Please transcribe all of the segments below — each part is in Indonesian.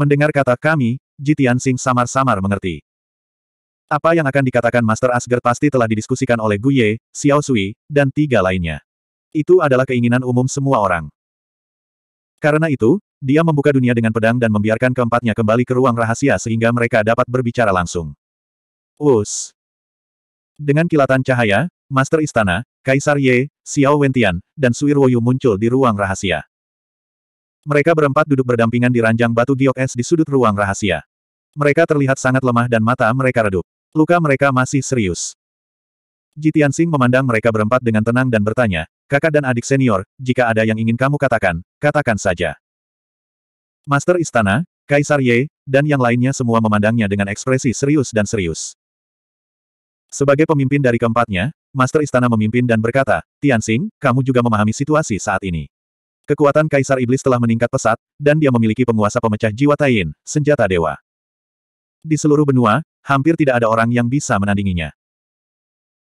Mendengar kata kami, Jitian Sing samar-samar mengerti. Apa yang akan dikatakan Master Asgard pasti telah didiskusikan oleh Guye, Xiao Sui, dan tiga lainnya. Itu adalah keinginan umum semua orang. Karena itu, dia membuka dunia dengan pedang dan membiarkan keempatnya kembali ke ruang rahasia sehingga mereka dapat berbicara langsung. Us. Dengan kilatan cahaya, Master Istana, Kaisar Ye, Xiao Wentian, dan Ruoyu muncul di ruang rahasia. Mereka berempat duduk berdampingan di ranjang batu giok es di sudut ruang rahasia. Mereka terlihat sangat lemah dan mata mereka redup. Luka mereka masih serius. Jitian Tianxing memandang mereka berempat dengan tenang dan bertanya, kakak dan adik senior, jika ada yang ingin kamu katakan, katakan saja. Master Istana, Kaisar Ye, dan yang lainnya semua memandangnya dengan ekspresi serius dan serius. Sebagai pemimpin dari keempatnya, Master Istana memimpin dan berkata, Tian kamu juga memahami situasi saat ini. Kekuatan Kaisar Iblis telah meningkat pesat, dan dia memiliki penguasa pemecah jiwa Tain, senjata dewa. Di seluruh benua, hampir tidak ada orang yang bisa menandinginya.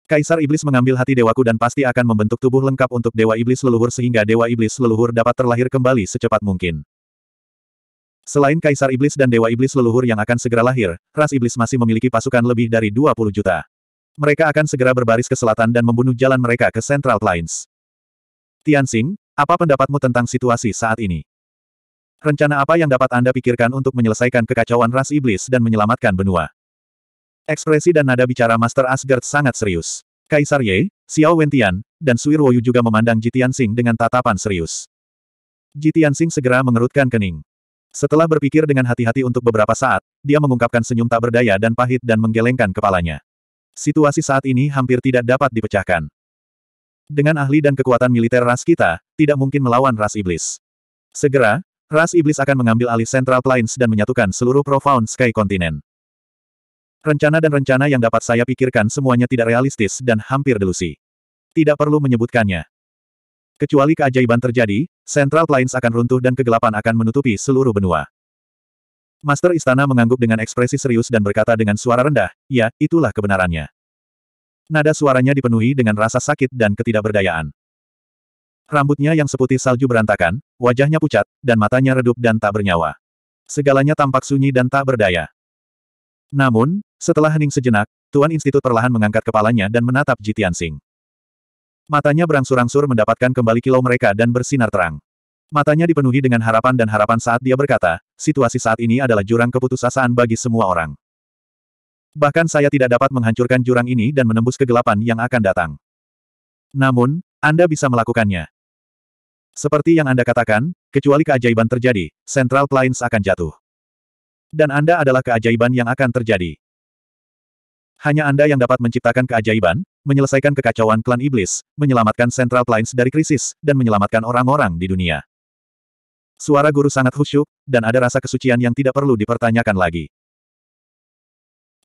Kaisar Iblis mengambil hati dewaku dan pasti akan membentuk tubuh lengkap untuk Dewa Iblis leluhur sehingga Dewa Iblis leluhur dapat terlahir kembali secepat mungkin. Selain Kaisar Iblis dan Dewa Iblis leluhur yang akan segera lahir, ras Iblis masih memiliki pasukan lebih dari 20 juta. Mereka akan segera berbaris ke selatan dan membunuh jalan mereka ke Central Plains. Tianxing, apa pendapatmu tentang situasi saat ini? Rencana apa yang dapat Anda pikirkan untuk menyelesaikan kekacauan ras iblis dan menyelamatkan benua? Ekspresi dan nada bicara Master Asgard sangat serius. Kaisar Ye, Xiao Wentian, dan Sui Ruoyu juga memandang Jitian Sing dengan tatapan serius. Jitian Sing segera mengerutkan kening. Setelah berpikir dengan hati-hati untuk beberapa saat, dia mengungkapkan senyum tak berdaya dan pahit dan menggelengkan kepalanya. Situasi saat ini hampir tidak dapat dipecahkan. Dengan ahli dan kekuatan militer ras kita, tidak mungkin melawan ras iblis. Segera, ras iblis akan mengambil alih Central Plains dan menyatukan seluruh Profound Sky Continent. Rencana dan rencana yang dapat saya pikirkan semuanya tidak realistis dan hampir delusi. Tidak perlu menyebutkannya. Kecuali keajaiban terjadi, Central Plains akan runtuh dan kegelapan akan menutupi seluruh benua. Master Istana mengangguk dengan ekspresi serius dan berkata dengan suara rendah, ya, itulah kebenarannya. Nada suaranya dipenuhi dengan rasa sakit dan ketidakberdayaan. Rambutnya yang seputih salju berantakan, wajahnya pucat, dan matanya redup dan tak bernyawa. Segalanya tampak sunyi dan tak berdaya. Namun, setelah hening sejenak, Tuan Institut perlahan mengangkat kepalanya dan menatap Jitian Sing. Matanya berangsur-angsur mendapatkan kembali kilau mereka dan bersinar terang. Matanya dipenuhi dengan harapan dan harapan saat dia berkata, situasi saat ini adalah jurang keputusasaan bagi semua orang. Bahkan saya tidak dapat menghancurkan jurang ini dan menembus kegelapan yang akan datang. Namun, Anda bisa melakukannya. Seperti yang Anda katakan, kecuali keajaiban terjadi, Central Plains akan jatuh. Dan Anda adalah keajaiban yang akan terjadi. Hanya Anda yang dapat menciptakan keajaiban, menyelesaikan kekacauan klan iblis, menyelamatkan Central Plains dari krisis, dan menyelamatkan orang-orang di dunia. Suara guru sangat khusyuk, dan ada rasa kesucian yang tidak perlu dipertanyakan lagi.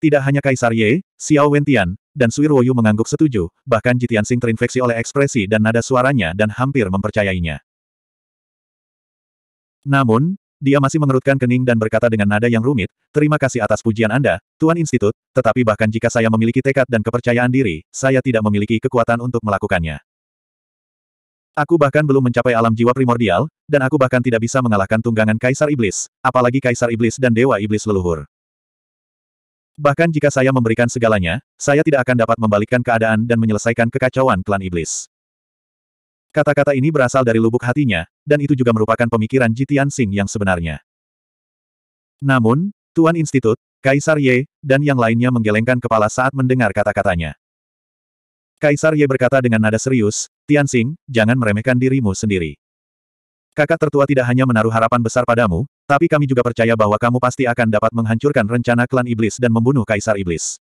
Tidak hanya Kaisar Ye, Xiao Wentian, dan Sui Ruoyu mengangguk setuju, bahkan Jitian Sing terinfeksi oleh ekspresi dan nada suaranya dan hampir mempercayainya. Namun, dia masih mengerutkan kening dan berkata dengan nada yang rumit, terima kasih atas pujian Anda, Tuan Institut, tetapi bahkan jika saya memiliki tekad dan kepercayaan diri, saya tidak memiliki kekuatan untuk melakukannya. Aku bahkan belum mencapai alam jiwa primordial, dan aku bahkan tidak bisa mengalahkan tunggangan Kaisar Iblis, apalagi Kaisar Iblis dan Dewa Iblis leluhur. Bahkan jika saya memberikan segalanya, saya tidak akan dapat membalikkan keadaan dan menyelesaikan kekacauan klan iblis. Kata-kata ini berasal dari lubuk hatinya, dan itu juga merupakan pemikiran Jitian Sing yang sebenarnya. Namun, Tuan Institut, Kaisar Ye, dan yang lainnya menggelengkan kepala saat mendengar kata-katanya. Kaisar Ye berkata dengan nada serius, Tian Sing, jangan meremehkan dirimu sendiri. Kakak tertua tidak hanya menaruh harapan besar padamu, tapi kami juga percaya bahwa kamu pasti akan dapat menghancurkan rencana klan iblis dan membunuh kaisar iblis.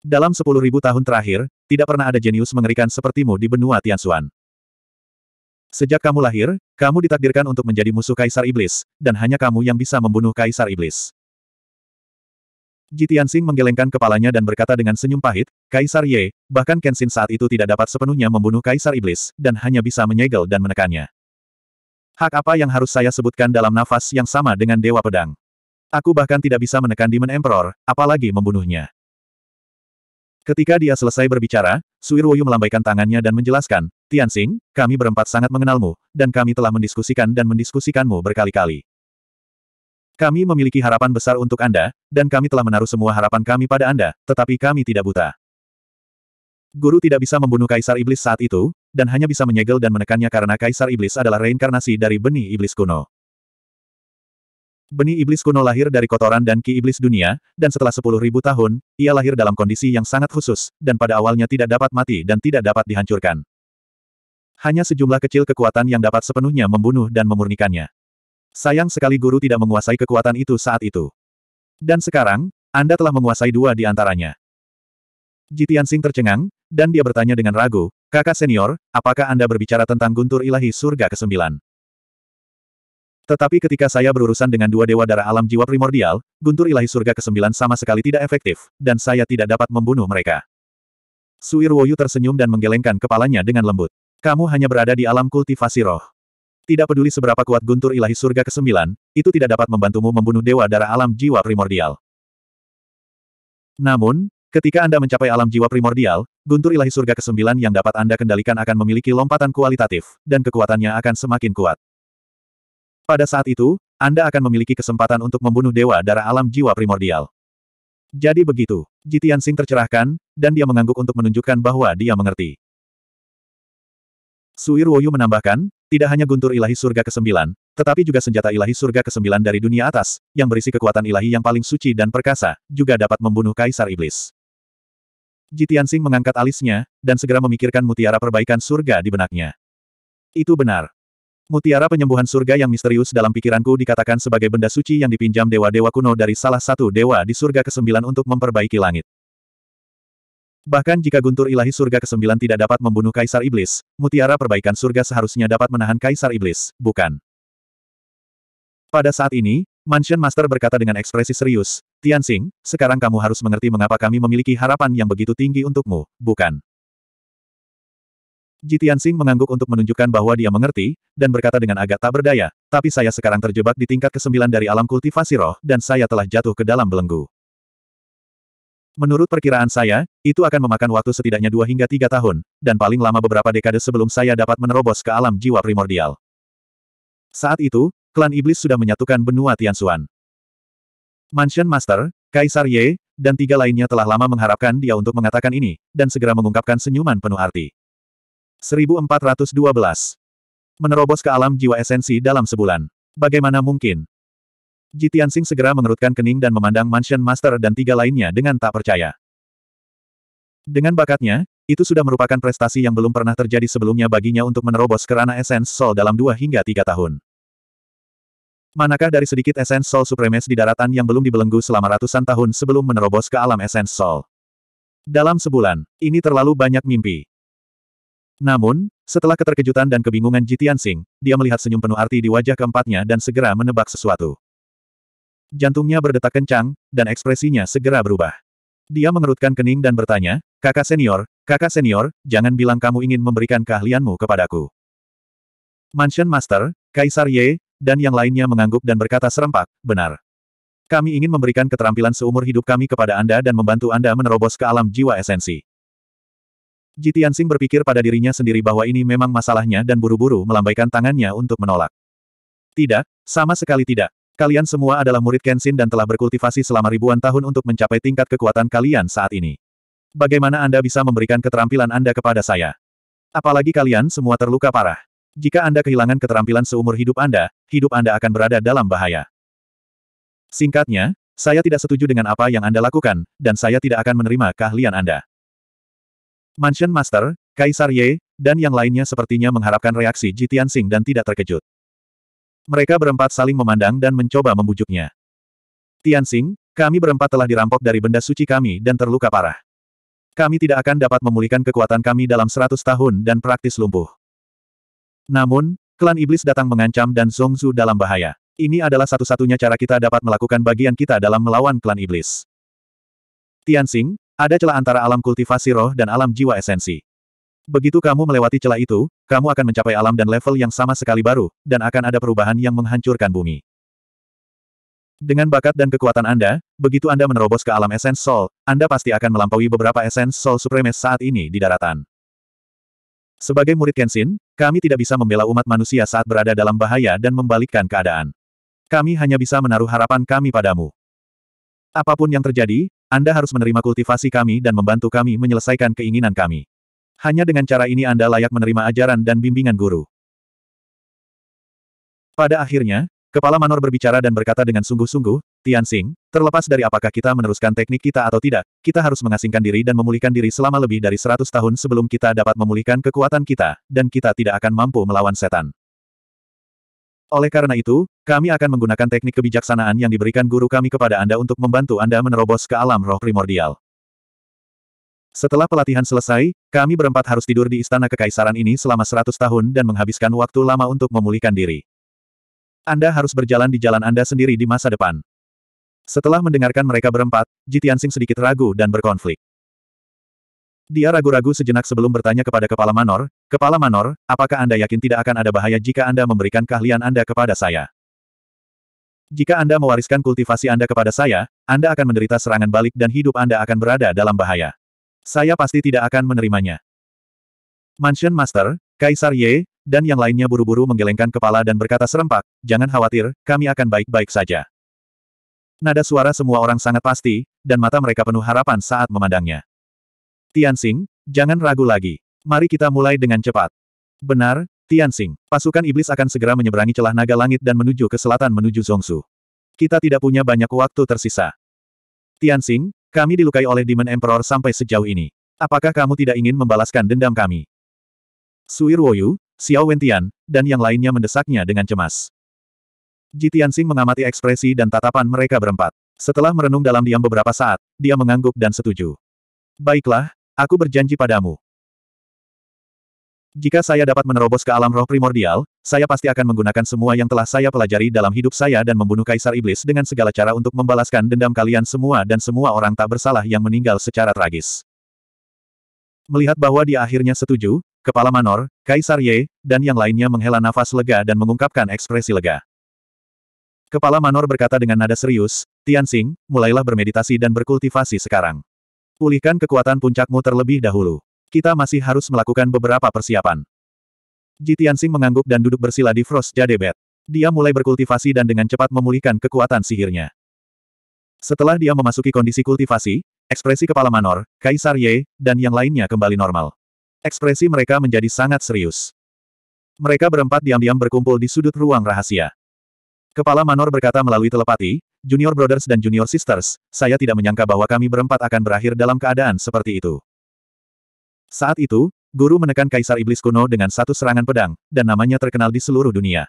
Dalam sepuluh ribu tahun terakhir, tidak pernah ada jenius mengerikan sepertimu di benua Tianxuan. Sejak kamu lahir, kamu ditakdirkan untuk menjadi musuh kaisar iblis, dan hanya kamu yang bisa membunuh kaisar iblis. Jitiansing menggelengkan kepalanya dan berkata dengan senyum pahit, Kaisar Ye, bahkan Kenshin saat itu tidak dapat sepenuhnya membunuh Kaisar Iblis, dan hanya bisa menyegel dan menekannya. Hak apa yang harus saya sebutkan dalam nafas yang sama dengan Dewa Pedang? Aku bahkan tidak bisa menekan Demon Emperor, apalagi membunuhnya. Ketika dia selesai berbicara, Ruoyu melambaikan tangannya dan menjelaskan, Tianxing, kami berempat sangat mengenalmu, dan kami telah mendiskusikan dan mendiskusikanmu berkali-kali. Kami memiliki harapan besar untuk Anda, dan kami telah menaruh semua harapan kami pada Anda, tetapi kami tidak buta. Guru tidak bisa membunuh Kaisar Iblis saat itu, dan hanya bisa menyegel dan menekannya karena Kaisar Iblis adalah reinkarnasi dari benih iblis kuno. Benih iblis kuno lahir dari kotoran dan ki iblis dunia, dan setelah sepuluh ribu tahun, ia lahir dalam kondisi yang sangat khusus, dan pada awalnya tidak dapat mati dan tidak dapat dihancurkan. Hanya sejumlah kecil kekuatan yang dapat sepenuhnya membunuh dan memurnikannya. Sayang sekali guru tidak menguasai kekuatan itu saat itu. Dan sekarang, Anda telah menguasai dua di antaranya. Jitian Sing tercengang, dan dia bertanya dengan ragu, Kakak senior, apakah Anda berbicara tentang guntur ilahi surga ke-9? Tetapi ketika saya berurusan dengan dua dewa darah alam jiwa primordial, guntur ilahi surga ke-9 sama sekali tidak efektif, dan saya tidak dapat membunuh mereka. Suir Woyu tersenyum dan menggelengkan kepalanya dengan lembut. Kamu hanya berada di alam kultivasi roh. Tidak peduli seberapa kuat guntur ilahi surga ke-9, itu tidak dapat membantumu membunuh dewa darah alam jiwa primordial. Namun, Ketika Anda mencapai alam jiwa primordial, guntur ilahi surga ke-9 yang dapat Anda kendalikan akan memiliki lompatan kualitatif, dan kekuatannya akan semakin kuat. Pada saat itu, Anda akan memiliki kesempatan untuk membunuh dewa darah alam jiwa primordial. Jadi begitu, Jitian Sing tercerahkan, dan dia mengangguk untuk menunjukkan bahwa dia mengerti. Suir Woyu menambahkan, tidak hanya guntur ilahi surga ke-9, tetapi juga senjata ilahi surga ke-9 dari dunia atas, yang berisi kekuatan ilahi yang paling suci dan perkasa, juga dapat membunuh Kaisar Iblis. Jitiansing mengangkat alisnya, dan segera memikirkan mutiara perbaikan surga di benaknya. Itu benar. Mutiara penyembuhan surga yang misterius dalam pikiranku dikatakan sebagai benda suci yang dipinjam dewa-dewa kuno dari salah satu dewa di surga ke-9 untuk memperbaiki langit. Bahkan jika guntur ilahi surga ke-9 tidak dapat membunuh kaisar iblis, mutiara perbaikan surga seharusnya dapat menahan kaisar iblis, bukan? Pada saat ini, Mansion Master berkata dengan ekspresi serius, Tianxing, sekarang kamu harus mengerti mengapa kami memiliki harapan yang begitu tinggi untukmu, bukan? Ji Tianxing mengangguk untuk menunjukkan bahwa dia mengerti, dan berkata dengan agak tak berdaya, tapi saya sekarang terjebak di tingkat ke-9 dari alam kultivasi roh, dan saya telah jatuh ke dalam belenggu. Menurut perkiraan saya, itu akan memakan waktu setidaknya dua hingga tiga tahun, dan paling lama beberapa dekade sebelum saya dapat menerobos ke alam jiwa primordial. Saat itu, klan iblis sudah menyatukan benua Tianxuan. Mansion Master, Kaisar Ye, dan tiga lainnya telah lama mengharapkan dia untuk mengatakan ini, dan segera mengungkapkan senyuman penuh arti. 1412. Menerobos ke alam jiwa esensi dalam sebulan. Bagaimana mungkin? Ji Tianxing segera mengerutkan kening dan memandang Mansion Master dan tiga lainnya dengan tak percaya. Dengan bakatnya, itu sudah merupakan prestasi yang belum pernah terjadi sebelumnya baginya untuk menerobos kerana esens Sol dalam dua hingga tiga tahun. Manakah dari sedikit esens Soul Supremes di daratan yang belum dibelenggu selama ratusan tahun sebelum menerobos ke alam esens Soul? Dalam sebulan, ini terlalu banyak mimpi. Namun, setelah keterkejutan dan kebingungan Jitian Sing, dia melihat senyum penuh arti di wajah keempatnya dan segera menebak sesuatu. Jantungnya berdetak kencang, dan ekspresinya segera berubah. Dia mengerutkan kening dan bertanya, kakak senior, kakak senior, jangan bilang kamu ingin memberikan keahlianmu kepadaku. Mansion Master, Kaisar Ye, dan yang lainnya mengangguk dan berkata serempak, benar. Kami ingin memberikan keterampilan seumur hidup kami kepada Anda dan membantu Anda menerobos ke alam jiwa esensi. Jitian Sing berpikir pada dirinya sendiri bahwa ini memang masalahnya dan buru-buru melambaikan tangannya untuk menolak. Tidak, sama sekali tidak. Kalian semua adalah murid Kenshin dan telah berkultivasi selama ribuan tahun untuk mencapai tingkat kekuatan kalian saat ini. Bagaimana Anda bisa memberikan keterampilan Anda kepada saya? Apalagi kalian semua terluka parah. Jika Anda kehilangan keterampilan seumur hidup Anda, hidup Anda akan berada dalam bahaya. Singkatnya, saya tidak setuju dengan apa yang Anda lakukan, dan saya tidak akan menerima keahlian Anda. Mansion Master, Kaisar Ye, dan yang lainnya sepertinya mengharapkan reaksi Ji Tianxing dan tidak terkejut. Mereka berempat saling memandang dan mencoba membujuknya. Tianxing, kami berempat telah dirampok dari benda suci kami dan terluka parah. Kami tidak akan dapat memulihkan kekuatan kami dalam seratus tahun dan praktis lumpuh. Namun, klan iblis datang mengancam dan Zongzu dalam bahaya. Ini adalah satu-satunya cara kita dapat melakukan bagian kita dalam melawan klan iblis. Tianxing, ada celah antara alam kultivasi roh dan alam jiwa esensi. Begitu kamu melewati celah itu, kamu akan mencapai alam dan level yang sama sekali baru, dan akan ada perubahan yang menghancurkan bumi. Dengan bakat dan kekuatan Anda, begitu Anda menerobos ke alam esens sol, Anda pasti akan melampaui beberapa esens sol supremes saat ini di daratan. Sebagai murid Kenshin, kami tidak bisa membela umat manusia saat berada dalam bahaya dan membalikkan keadaan. Kami hanya bisa menaruh harapan kami padamu. Apapun yang terjadi, Anda harus menerima kultivasi kami dan membantu kami menyelesaikan keinginan kami. Hanya dengan cara ini Anda layak menerima ajaran dan bimbingan guru. Pada akhirnya, Kepala Manor berbicara dan berkata dengan sungguh-sungguh, Tian Xing, terlepas dari apakah kita meneruskan teknik kita atau tidak, kita harus mengasingkan diri dan memulihkan diri selama lebih dari 100 tahun sebelum kita dapat memulihkan kekuatan kita, dan kita tidak akan mampu melawan setan. Oleh karena itu, kami akan menggunakan teknik kebijaksanaan yang diberikan guru kami kepada Anda untuk membantu Anda menerobos ke alam roh primordial. Setelah pelatihan selesai, kami berempat harus tidur di istana kekaisaran ini selama 100 tahun dan menghabiskan waktu lama untuk memulihkan diri. Anda harus berjalan di jalan Anda sendiri di masa depan. Setelah mendengarkan mereka berempat, Jitiansing sedikit ragu dan berkonflik. Dia ragu-ragu sejenak sebelum bertanya kepada Kepala Manor, Kepala Manor, apakah Anda yakin tidak akan ada bahaya jika Anda memberikan keahlian Anda kepada saya? Jika Anda mewariskan kultivasi Anda kepada saya, Anda akan menderita serangan balik dan hidup Anda akan berada dalam bahaya. Saya pasti tidak akan menerimanya. Mansion Master, Kaisar Ye, dan yang lainnya buru-buru menggelengkan kepala dan berkata serempak, jangan khawatir, kami akan baik-baik saja. Nada suara semua orang sangat pasti, dan mata mereka penuh harapan saat memandangnya. Tianxing, jangan ragu lagi. Mari kita mulai dengan cepat. Benar, Tianxing, pasukan iblis akan segera menyeberangi celah naga langit dan menuju ke selatan menuju Zongsu. Kita tidak punya banyak waktu tersisa. Tianxing, kami dilukai oleh Demon Emperor sampai sejauh ini. Apakah kamu tidak ingin membalaskan dendam kami? Sui Ruoyu, Xiao Wentian, dan yang lainnya mendesaknya dengan cemas. Ji Tianxing mengamati ekspresi dan tatapan mereka berempat. Setelah merenung dalam diam beberapa saat, dia mengangguk dan setuju. Baiklah, aku berjanji padamu. Jika saya dapat menerobos ke alam roh primordial, saya pasti akan menggunakan semua yang telah saya pelajari dalam hidup saya dan membunuh Kaisar Iblis dengan segala cara untuk membalaskan dendam kalian semua dan semua orang tak bersalah yang meninggal secara tragis. Melihat bahwa dia akhirnya setuju, Kepala Manor, Kaisar Ye, dan yang lainnya menghela nafas lega dan mengungkapkan ekspresi lega. Kepala Manor berkata dengan nada serius, Tianxing, mulailah bermeditasi dan berkultivasi sekarang. Pulihkan kekuatan puncakmu terlebih dahulu. Kita masih harus melakukan beberapa persiapan. Ji Xing mengangguk dan duduk bersila di Frost Jade Bed. Dia mulai berkultivasi dan dengan cepat memulihkan kekuatan sihirnya. Setelah dia memasuki kondisi kultivasi, ekspresi kepala Manor, Kaisar Ye, dan yang lainnya kembali normal. Ekspresi mereka menjadi sangat serius. Mereka berempat diam-diam berkumpul di sudut ruang rahasia. Kepala Manor berkata melalui telepati, Junior Brothers dan Junior Sisters, saya tidak menyangka bahwa kami berempat akan berakhir dalam keadaan seperti itu. Saat itu, Guru menekan Kaisar Iblis kuno dengan satu serangan pedang, dan namanya terkenal di seluruh dunia.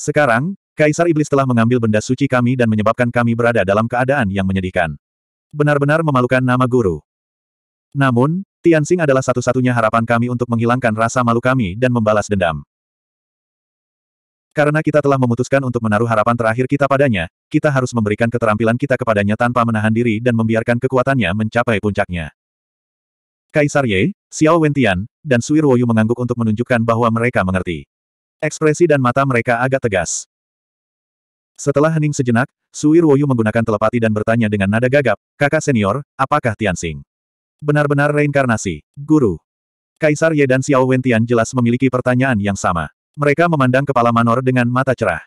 Sekarang, Kaisar Iblis telah mengambil benda suci kami dan menyebabkan kami berada dalam keadaan yang menyedihkan. Benar-benar memalukan nama Guru. Namun, Tianxing adalah satu-satunya harapan kami untuk menghilangkan rasa malu kami dan membalas dendam. Karena kita telah memutuskan untuk menaruh harapan terakhir kita padanya, kita harus memberikan keterampilan kita kepadanya tanpa menahan diri dan membiarkan kekuatannya mencapai puncaknya. Kaisar Ye, Xiao Wentian, dan Sui Ruoyu mengangguk untuk menunjukkan bahwa mereka mengerti. Ekspresi dan mata mereka agak tegas. Setelah hening sejenak, Sui Ruoyu menggunakan telepati dan bertanya dengan nada gagap, kakak senior, apakah Tianxing? Benar-benar reinkarnasi, guru. Kaisar Ye dan Xiao Wentian jelas memiliki pertanyaan yang sama. Mereka memandang kepala Manor dengan mata cerah.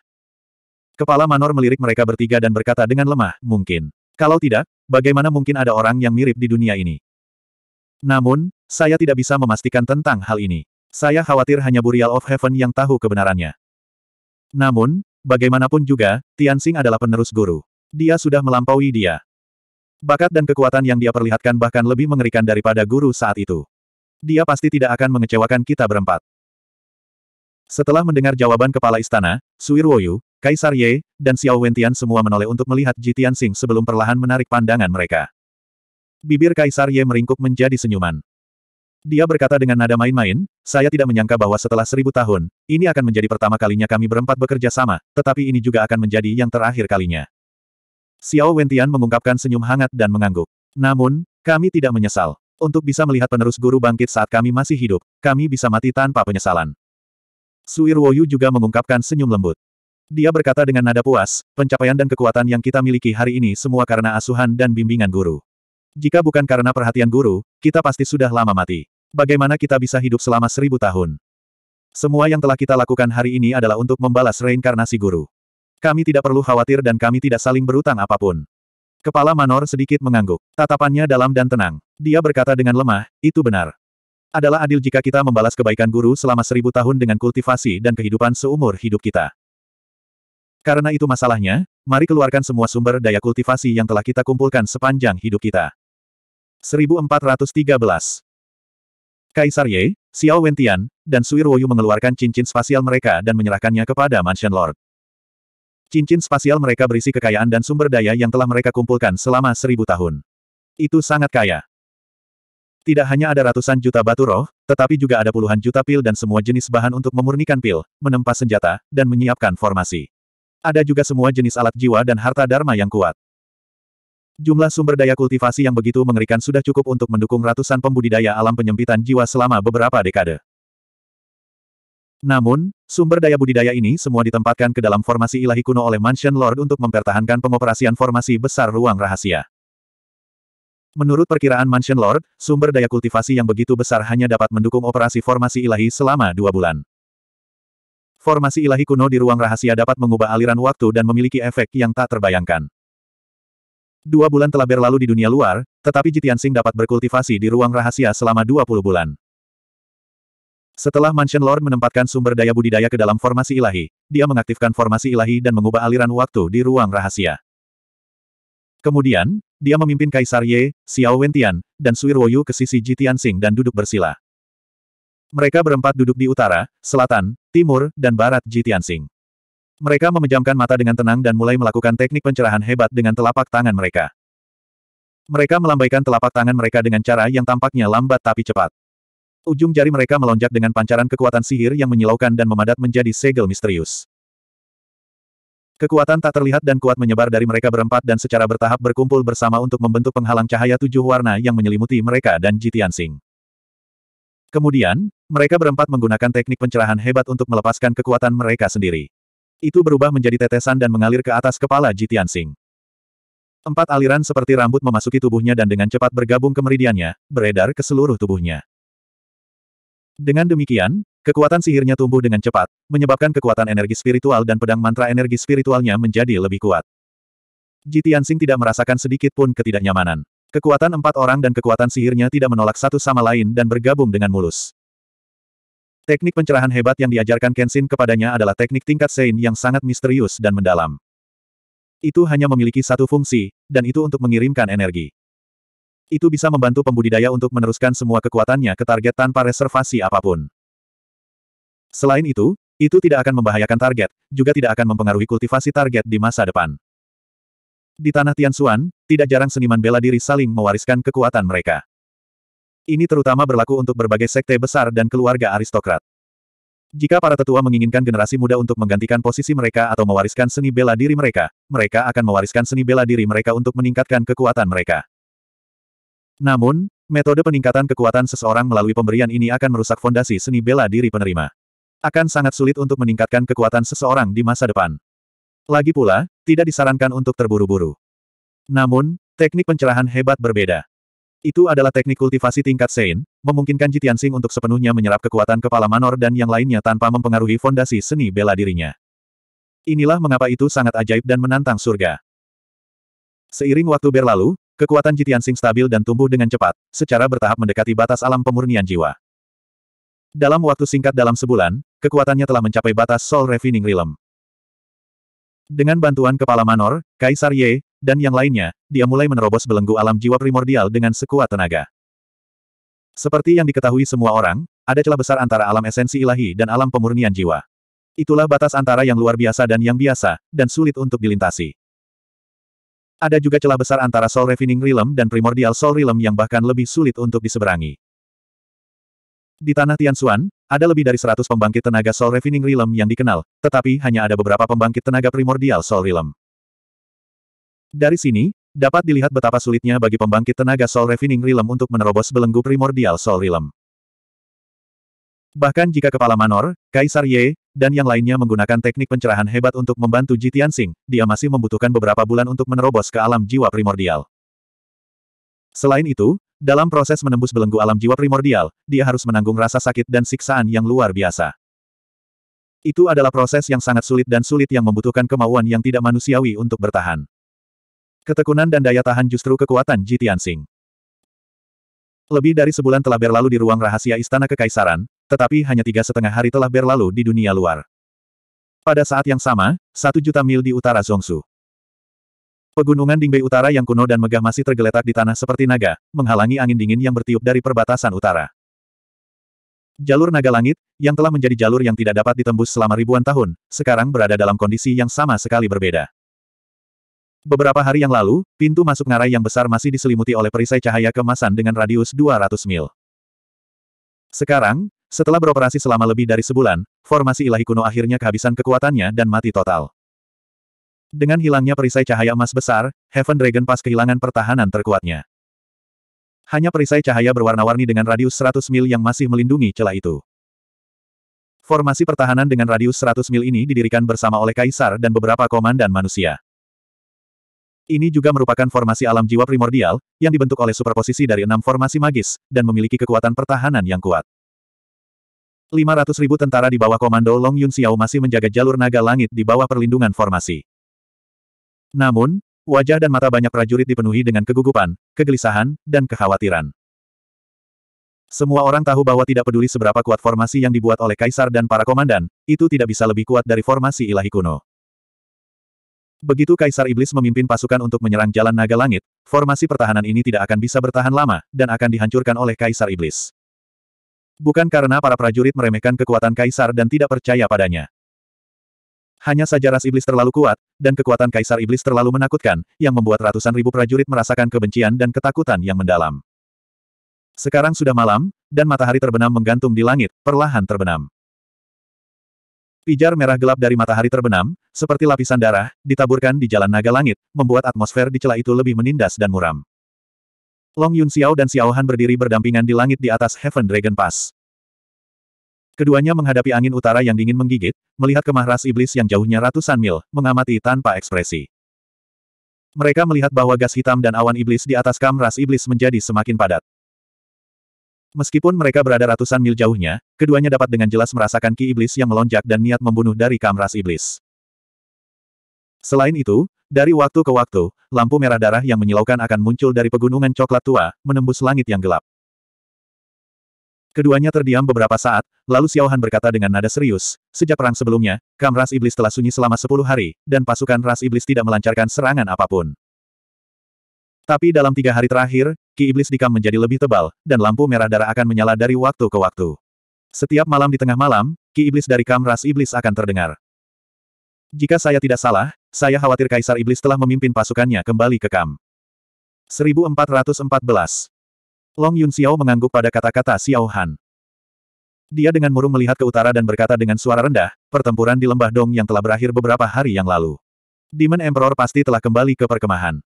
Kepala Manor melirik mereka bertiga dan berkata dengan lemah, mungkin. Kalau tidak, bagaimana mungkin ada orang yang mirip di dunia ini? Namun, saya tidak bisa memastikan tentang hal ini. Saya khawatir hanya Burial of Heaven yang tahu kebenarannya. Namun, bagaimanapun juga, Tianxing adalah penerus guru. Dia sudah melampaui dia. Bakat dan kekuatan yang dia perlihatkan bahkan lebih mengerikan daripada guru saat itu. Dia pasti tidak akan mengecewakan kita berempat. Setelah mendengar jawaban kepala istana, Sui Ruoyu, Kaisar Ye, dan Xiao Wentian semua menoleh untuk melihat Jitian Sing sebelum perlahan menarik pandangan mereka. Bibir Kaisar Ye meringkuk menjadi senyuman. Dia berkata dengan nada main-main, saya tidak menyangka bahwa setelah seribu tahun, ini akan menjadi pertama kalinya kami berempat bekerja sama, tetapi ini juga akan menjadi yang terakhir kalinya. Xiao Wentian mengungkapkan senyum hangat dan mengangguk. Namun, kami tidak menyesal. Untuk bisa melihat penerus guru bangkit saat kami masih hidup, kami bisa mati tanpa penyesalan. Suir Woyu juga mengungkapkan senyum lembut. Dia berkata dengan nada puas, pencapaian dan kekuatan yang kita miliki hari ini semua karena asuhan dan bimbingan guru. Jika bukan karena perhatian guru, kita pasti sudah lama mati. Bagaimana kita bisa hidup selama seribu tahun? Semua yang telah kita lakukan hari ini adalah untuk membalas reinkarnasi guru. Kami tidak perlu khawatir dan kami tidak saling berutang apapun. Kepala Manor sedikit mengangguk. Tatapannya dalam dan tenang. Dia berkata dengan lemah, itu benar. Adalah adil jika kita membalas kebaikan guru selama seribu tahun dengan kultivasi dan kehidupan seumur hidup kita. Karena itu masalahnya, mari keluarkan semua sumber daya kultivasi yang telah kita kumpulkan sepanjang hidup kita. 1413 Kaisar Ye, Xiao Wentian, dan Sui Woyu mengeluarkan cincin spasial mereka dan menyerahkannya kepada Mansion Lord. Cincin spasial mereka berisi kekayaan dan sumber daya yang telah mereka kumpulkan selama seribu tahun. Itu sangat kaya. Tidak hanya ada ratusan juta batu roh, tetapi juga ada puluhan juta pil dan semua jenis bahan untuk memurnikan pil, menempa senjata, dan menyiapkan formasi. Ada juga semua jenis alat jiwa dan harta dharma yang kuat. Jumlah sumber daya kultivasi yang begitu mengerikan sudah cukup untuk mendukung ratusan pembudidaya alam penyempitan jiwa selama beberapa dekade. Namun, sumber daya budidaya ini semua ditempatkan ke dalam formasi ilahi kuno oleh Mansion Lord untuk mempertahankan pengoperasian formasi besar ruang rahasia. Menurut perkiraan Mansion Lord, sumber daya kultivasi yang begitu besar hanya dapat mendukung operasi formasi ilahi selama dua bulan. Formasi ilahi kuno di ruang rahasia dapat mengubah aliran waktu dan memiliki efek yang tak terbayangkan. Dua bulan telah berlalu di dunia luar, tetapi Jitian Sing dapat berkultivasi di ruang rahasia selama 20 bulan. Setelah Mansion Lord menempatkan sumber daya budidaya ke dalam formasi ilahi, dia mengaktifkan formasi ilahi dan mengubah aliran waktu di ruang rahasia. Kemudian, dia memimpin Kaisar Ye, Xiao Wentian, dan Sui Ruoyu ke sisi Ji Tianxing dan duduk bersila. Mereka berempat duduk di utara, selatan, timur, dan barat Ji Tianxing. Mereka memejamkan mata dengan tenang dan mulai melakukan teknik pencerahan hebat dengan telapak tangan mereka. Mereka melambaikan telapak tangan mereka dengan cara yang tampaknya lambat tapi cepat. Ujung jari mereka melonjak dengan pancaran kekuatan sihir yang menyilaukan dan memadat menjadi segel misterius. Kekuatan tak terlihat dan kuat menyebar dari mereka berempat dan secara bertahap berkumpul bersama untuk membentuk penghalang cahaya tujuh warna yang menyelimuti mereka dan Jitian Sing. Kemudian, mereka berempat menggunakan teknik pencerahan hebat untuk melepaskan kekuatan mereka sendiri. Itu berubah menjadi tetesan dan mengalir ke atas kepala Jitian Sing. Empat aliran seperti rambut memasuki tubuhnya dan dengan cepat bergabung ke meridiannya, beredar ke seluruh tubuhnya. Dengan demikian, kekuatan sihirnya tumbuh dengan cepat, menyebabkan kekuatan energi spiritual dan pedang mantra energi spiritualnya menjadi lebih kuat. Jitian tidak merasakan sedikit pun ketidaknyamanan. Kekuatan empat orang dan kekuatan sihirnya tidak menolak satu sama lain dan bergabung dengan mulus. Teknik pencerahan hebat yang diajarkan Kenshin kepadanya adalah teknik tingkat Sein yang sangat misterius dan mendalam. Itu hanya memiliki satu fungsi, dan itu untuk mengirimkan energi. Itu bisa membantu pembudidaya untuk meneruskan semua kekuatannya ke target tanpa reservasi apapun. Selain itu, itu tidak akan membahayakan target, juga tidak akan mempengaruhi kultivasi target di masa depan. Di tanah Tianxuan, tidak jarang seniman bela diri saling mewariskan kekuatan mereka. Ini terutama berlaku untuk berbagai sekte besar dan keluarga aristokrat. Jika para tetua menginginkan generasi muda untuk menggantikan posisi mereka atau mewariskan seni bela diri mereka, mereka akan mewariskan seni bela diri mereka untuk meningkatkan kekuatan mereka. Namun, metode peningkatan kekuatan seseorang melalui pemberian ini akan merusak fondasi seni bela diri penerima. Akan sangat sulit untuk meningkatkan kekuatan seseorang di masa depan. Lagi pula, tidak disarankan untuk terburu-buru. Namun, teknik pencerahan hebat berbeda. Itu adalah teknik kultivasi tingkat Sein, memungkinkan Jitiansing untuk sepenuhnya menyerap kekuatan kepala manor dan yang lainnya tanpa mempengaruhi fondasi seni bela dirinya. Inilah mengapa itu sangat ajaib dan menantang surga. Seiring waktu berlalu, Kekuatan Jitian Sing stabil dan tumbuh dengan cepat, secara bertahap mendekati batas alam pemurnian jiwa. Dalam waktu singkat dalam sebulan, kekuatannya telah mencapai batas Soul Refining Realm. Dengan bantuan kepala Manor, Kaisar Ye, dan yang lainnya, dia mulai menerobos belenggu alam jiwa primordial dengan sekuat tenaga. Seperti yang diketahui semua orang, ada celah besar antara alam esensi ilahi dan alam pemurnian jiwa. Itulah batas antara yang luar biasa dan yang biasa, dan sulit untuk dilintasi. Ada juga celah besar antara Soul Refining Realm dan Primordial Soul Realm yang bahkan lebih sulit untuk diseberangi. Di tanah Tianxuan, ada lebih dari 100 pembangkit tenaga Soul Refining Realm yang dikenal, tetapi hanya ada beberapa pembangkit tenaga Primordial Soul Realm. Dari sini, dapat dilihat betapa sulitnya bagi pembangkit tenaga Soul Refining Realm untuk menerobos belenggu Primordial Soul Realm. Bahkan jika Kepala Manor, Kaisar Ye, dan yang lainnya menggunakan teknik pencerahan hebat untuk membantu Ji Tianxing, dia masih membutuhkan beberapa bulan untuk menerobos ke alam jiwa primordial. Selain itu, dalam proses menembus belenggu alam jiwa primordial, dia harus menanggung rasa sakit dan siksaan yang luar biasa. Itu adalah proses yang sangat sulit dan sulit yang membutuhkan kemauan yang tidak manusiawi untuk bertahan. Ketekunan dan daya tahan justru kekuatan Ji Tianxing. Lebih dari sebulan telah berlalu di ruang rahasia Istana Kekaisaran, tetapi hanya tiga setengah hari telah berlalu di dunia luar. Pada saat yang sama, satu juta mil di utara Zongsu. Pegunungan Dingbei Utara yang kuno dan megah masih tergeletak di tanah seperti naga, menghalangi angin dingin yang bertiup dari perbatasan utara. Jalur naga langit, yang telah menjadi jalur yang tidak dapat ditembus selama ribuan tahun, sekarang berada dalam kondisi yang sama sekali berbeda. Beberapa hari yang lalu, pintu masuk ngarai yang besar masih diselimuti oleh perisai cahaya kemasan dengan radius 200 mil. Sekarang, setelah beroperasi selama lebih dari sebulan, formasi ilahi kuno akhirnya kehabisan kekuatannya dan mati total. Dengan hilangnya perisai cahaya emas besar, Heaven Dragon pas kehilangan pertahanan terkuatnya. Hanya perisai cahaya berwarna-warni dengan radius 100 mil yang masih melindungi celah itu. Formasi pertahanan dengan radius 100 mil ini didirikan bersama oleh kaisar dan beberapa komandan manusia. Ini juga merupakan formasi alam jiwa primordial, yang dibentuk oleh superposisi dari enam formasi magis, dan memiliki kekuatan pertahanan yang kuat ribu tentara di bawah komando Long Yun Xiao masih menjaga jalur naga langit di bawah perlindungan formasi. Namun, wajah dan mata banyak prajurit dipenuhi dengan kegugupan, kegelisahan, dan kekhawatiran. Semua orang tahu bahwa tidak peduli seberapa kuat formasi yang dibuat oleh kaisar dan para komandan, itu tidak bisa lebih kuat dari formasi ilahi kuno. Begitu Kaisar Iblis memimpin pasukan untuk menyerang jalan naga langit, formasi pertahanan ini tidak akan bisa bertahan lama, dan akan dihancurkan oleh Kaisar Iblis. Bukan karena para prajurit meremehkan kekuatan kaisar dan tidak percaya padanya. Hanya saja ras iblis terlalu kuat, dan kekuatan kaisar iblis terlalu menakutkan, yang membuat ratusan ribu prajurit merasakan kebencian dan ketakutan yang mendalam. Sekarang sudah malam, dan matahari terbenam menggantung di langit, perlahan terbenam. Pijar merah gelap dari matahari terbenam, seperti lapisan darah, ditaburkan di jalan naga langit, membuat atmosfer di celah itu lebih menindas dan muram. Long Yun Xiao dan Xiao Han berdiri berdampingan di langit di atas Heaven Dragon Pass. Keduanya menghadapi angin utara yang dingin menggigit, melihat kemah ras iblis yang jauhnya ratusan mil, mengamati tanpa ekspresi. Mereka melihat bahwa gas hitam dan awan iblis di atas kam ras iblis menjadi semakin padat. Meskipun mereka berada ratusan mil jauhnya, keduanya dapat dengan jelas merasakan ki iblis yang melonjak dan niat membunuh dari kam ras iblis. Selain itu, dari waktu ke waktu, lampu merah darah yang menyilaukan akan muncul dari pegunungan coklat tua, menembus langit yang gelap. Keduanya terdiam beberapa saat, lalu Xiaohan berkata dengan nada serius, sejak perang sebelumnya, kam ras iblis telah sunyi selama sepuluh hari, dan pasukan ras iblis tidak melancarkan serangan apapun. Tapi dalam tiga hari terakhir, ki iblis di kam menjadi lebih tebal, dan lampu merah darah akan menyala dari waktu ke waktu. Setiap malam di tengah malam, ki iblis dari kam ras iblis akan terdengar. Jika saya tidak salah, saya khawatir Kaisar Iblis telah memimpin pasukannya kembali ke Kam. 1414 Long Yun Xiao mengangguk pada kata-kata Xiao Han. Dia dengan murung melihat ke utara dan berkata dengan suara rendah, pertempuran di lembah Dong yang telah berakhir beberapa hari yang lalu. Demon Emperor pasti telah kembali ke perkemahan.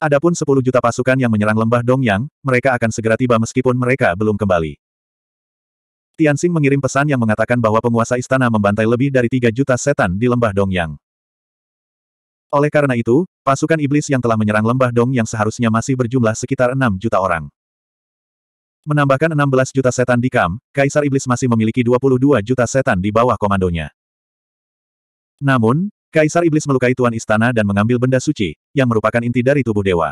Adapun 10 juta pasukan yang menyerang lembah Dong yang, mereka akan segera tiba meskipun mereka belum kembali. Tianxing mengirim pesan yang mengatakan bahwa penguasa istana membantai lebih dari 3 juta setan di lembah Dongyang. Oleh karena itu, pasukan iblis yang telah menyerang lembah Dong yang seharusnya masih berjumlah sekitar 6 juta orang. Menambahkan 16 juta setan di Kam, Kaisar Iblis masih memiliki 22 juta setan di bawah komandonya. Namun, Kaisar Iblis melukai Tuan Istana dan mengambil benda suci, yang merupakan inti dari tubuh dewa.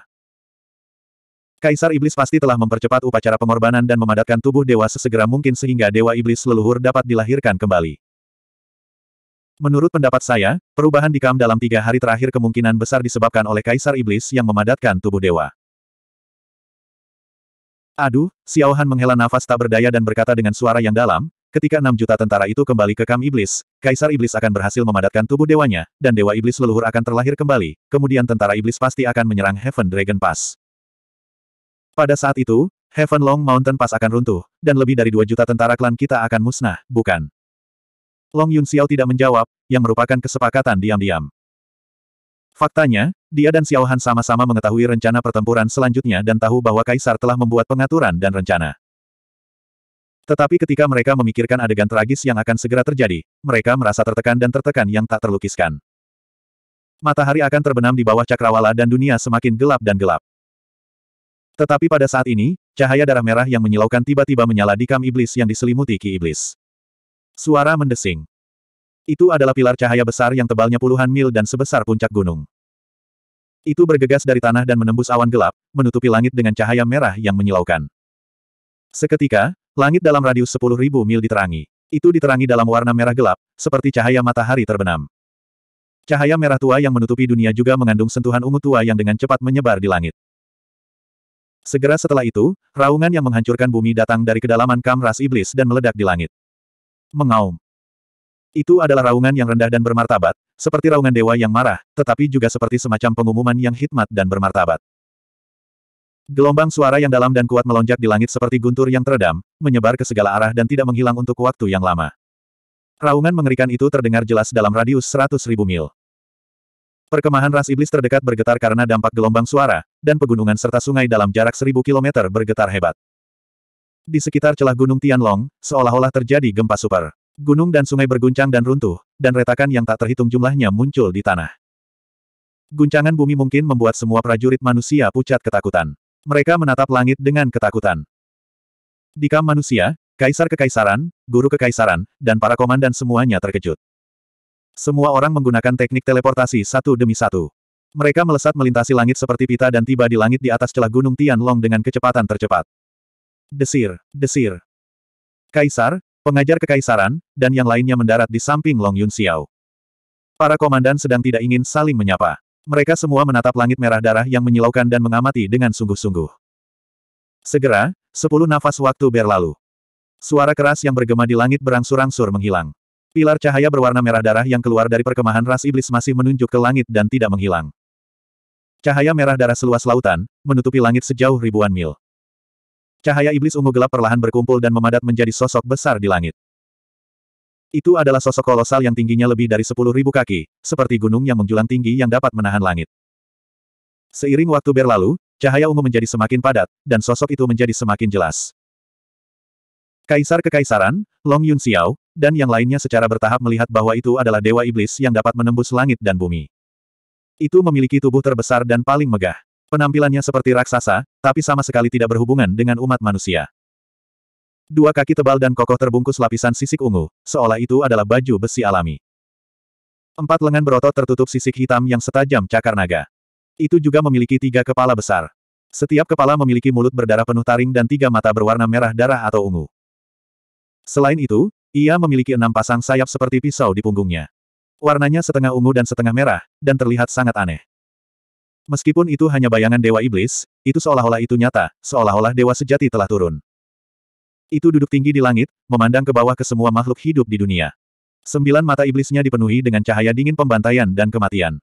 Kaisar Iblis pasti telah mempercepat upacara pengorbanan dan memadatkan tubuh dewa sesegera mungkin sehingga dewa iblis leluhur dapat dilahirkan kembali. Menurut pendapat saya, perubahan di Kam dalam tiga hari terakhir kemungkinan besar disebabkan oleh Kaisar Iblis yang memadatkan tubuh dewa. Aduh, Xiao Han menghela nafas tak berdaya dan berkata dengan suara yang dalam, ketika enam juta tentara itu kembali ke Kam Iblis, Kaisar Iblis akan berhasil memadatkan tubuh dewanya, dan Dewa Iblis leluhur akan terlahir kembali, kemudian tentara Iblis pasti akan menyerang Heaven Dragon Pass. Pada saat itu, Heaven Long Mountain Pass akan runtuh, dan lebih dari dua juta tentara klan kita akan musnah, bukan? Long Yun Xiao tidak menjawab, yang merupakan kesepakatan diam-diam. Faktanya, dia dan Xiao Han sama-sama mengetahui rencana pertempuran selanjutnya dan tahu bahwa Kaisar telah membuat pengaturan dan rencana. Tetapi ketika mereka memikirkan adegan tragis yang akan segera terjadi, mereka merasa tertekan dan tertekan yang tak terlukiskan. Matahari akan terbenam di bawah cakrawala dan dunia semakin gelap dan gelap. Tetapi pada saat ini, cahaya darah merah yang menyilaukan tiba-tiba menyala di kam iblis yang diselimuti ki iblis. Suara mendesing. Itu adalah pilar cahaya besar yang tebalnya puluhan mil dan sebesar puncak gunung. Itu bergegas dari tanah dan menembus awan gelap, menutupi langit dengan cahaya merah yang menyilaukan. Seketika, langit dalam radius 10.000 mil diterangi. Itu diterangi dalam warna merah gelap, seperti cahaya matahari terbenam. Cahaya merah tua yang menutupi dunia juga mengandung sentuhan ungu tua yang dengan cepat menyebar di langit. Segera setelah itu, raungan yang menghancurkan bumi datang dari kedalaman kamras iblis dan meledak di langit. Mengaum. Itu adalah raungan yang rendah dan bermartabat, seperti raungan dewa yang marah, tetapi juga seperti semacam pengumuman yang hikmat dan bermartabat. Gelombang suara yang dalam dan kuat melonjak di langit seperti guntur yang teredam, menyebar ke segala arah dan tidak menghilang untuk waktu yang lama. Raungan mengerikan itu terdengar jelas dalam radius seratus ribu mil. Perkemahan ras iblis terdekat bergetar karena dampak gelombang suara, dan pegunungan serta sungai dalam jarak seribu kilometer bergetar hebat. Di sekitar celah Gunung Tianlong, seolah-olah terjadi gempa super. Gunung dan sungai berguncang dan runtuh, dan retakan yang tak terhitung jumlahnya muncul di tanah. Guncangan bumi mungkin membuat semua prajurit manusia pucat ketakutan. Mereka menatap langit dengan ketakutan. Di kam manusia, kaisar kekaisaran, guru kekaisaran, dan para komandan semuanya terkejut. Semua orang menggunakan teknik teleportasi satu demi satu. Mereka melesat melintasi langit seperti pita dan tiba di langit di atas celah gunung Tianlong dengan kecepatan tercepat. Desir, desir. Kaisar, pengajar kekaisaran, dan yang lainnya mendarat di samping Long Yun Xiao. Para komandan sedang tidak ingin saling menyapa. Mereka semua menatap langit merah darah yang menyilaukan dan mengamati dengan sungguh-sungguh. Segera, sepuluh nafas waktu berlalu. Suara keras yang bergema di langit berangsur-angsur menghilang. Pilar cahaya berwarna merah darah yang keluar dari perkemahan ras iblis masih menunjuk ke langit dan tidak menghilang. Cahaya merah darah seluas lautan, menutupi langit sejauh ribuan mil. Cahaya iblis ungu gelap perlahan berkumpul dan memadat menjadi sosok besar di langit. Itu adalah sosok kolosal yang tingginya lebih dari sepuluh ribu kaki, seperti gunung yang menjulang tinggi yang dapat menahan langit. Seiring waktu berlalu, cahaya ungu menjadi semakin padat, dan sosok itu menjadi semakin jelas. Kaisar Kekaisaran, Long Yun Xiao, dan yang lainnya secara bertahap melihat bahwa itu adalah dewa iblis yang dapat menembus langit dan bumi. Itu memiliki tubuh terbesar dan paling megah. Penampilannya seperti raksasa, tapi sama sekali tidak berhubungan dengan umat manusia. Dua kaki tebal dan kokoh terbungkus lapisan sisik ungu, seolah itu adalah baju besi alami. Empat lengan berotot tertutup sisik hitam yang setajam cakar naga. Itu juga memiliki tiga kepala besar. Setiap kepala memiliki mulut berdarah penuh taring dan tiga mata berwarna merah darah atau ungu. Selain itu, ia memiliki enam pasang sayap seperti pisau di punggungnya. Warnanya setengah ungu dan setengah merah, dan terlihat sangat aneh. Meskipun itu hanya bayangan Dewa Iblis, itu seolah-olah itu nyata, seolah-olah Dewa sejati telah turun. Itu duduk tinggi di langit, memandang ke bawah ke semua makhluk hidup di dunia. Sembilan mata iblisnya dipenuhi dengan cahaya dingin pembantaian dan kematian.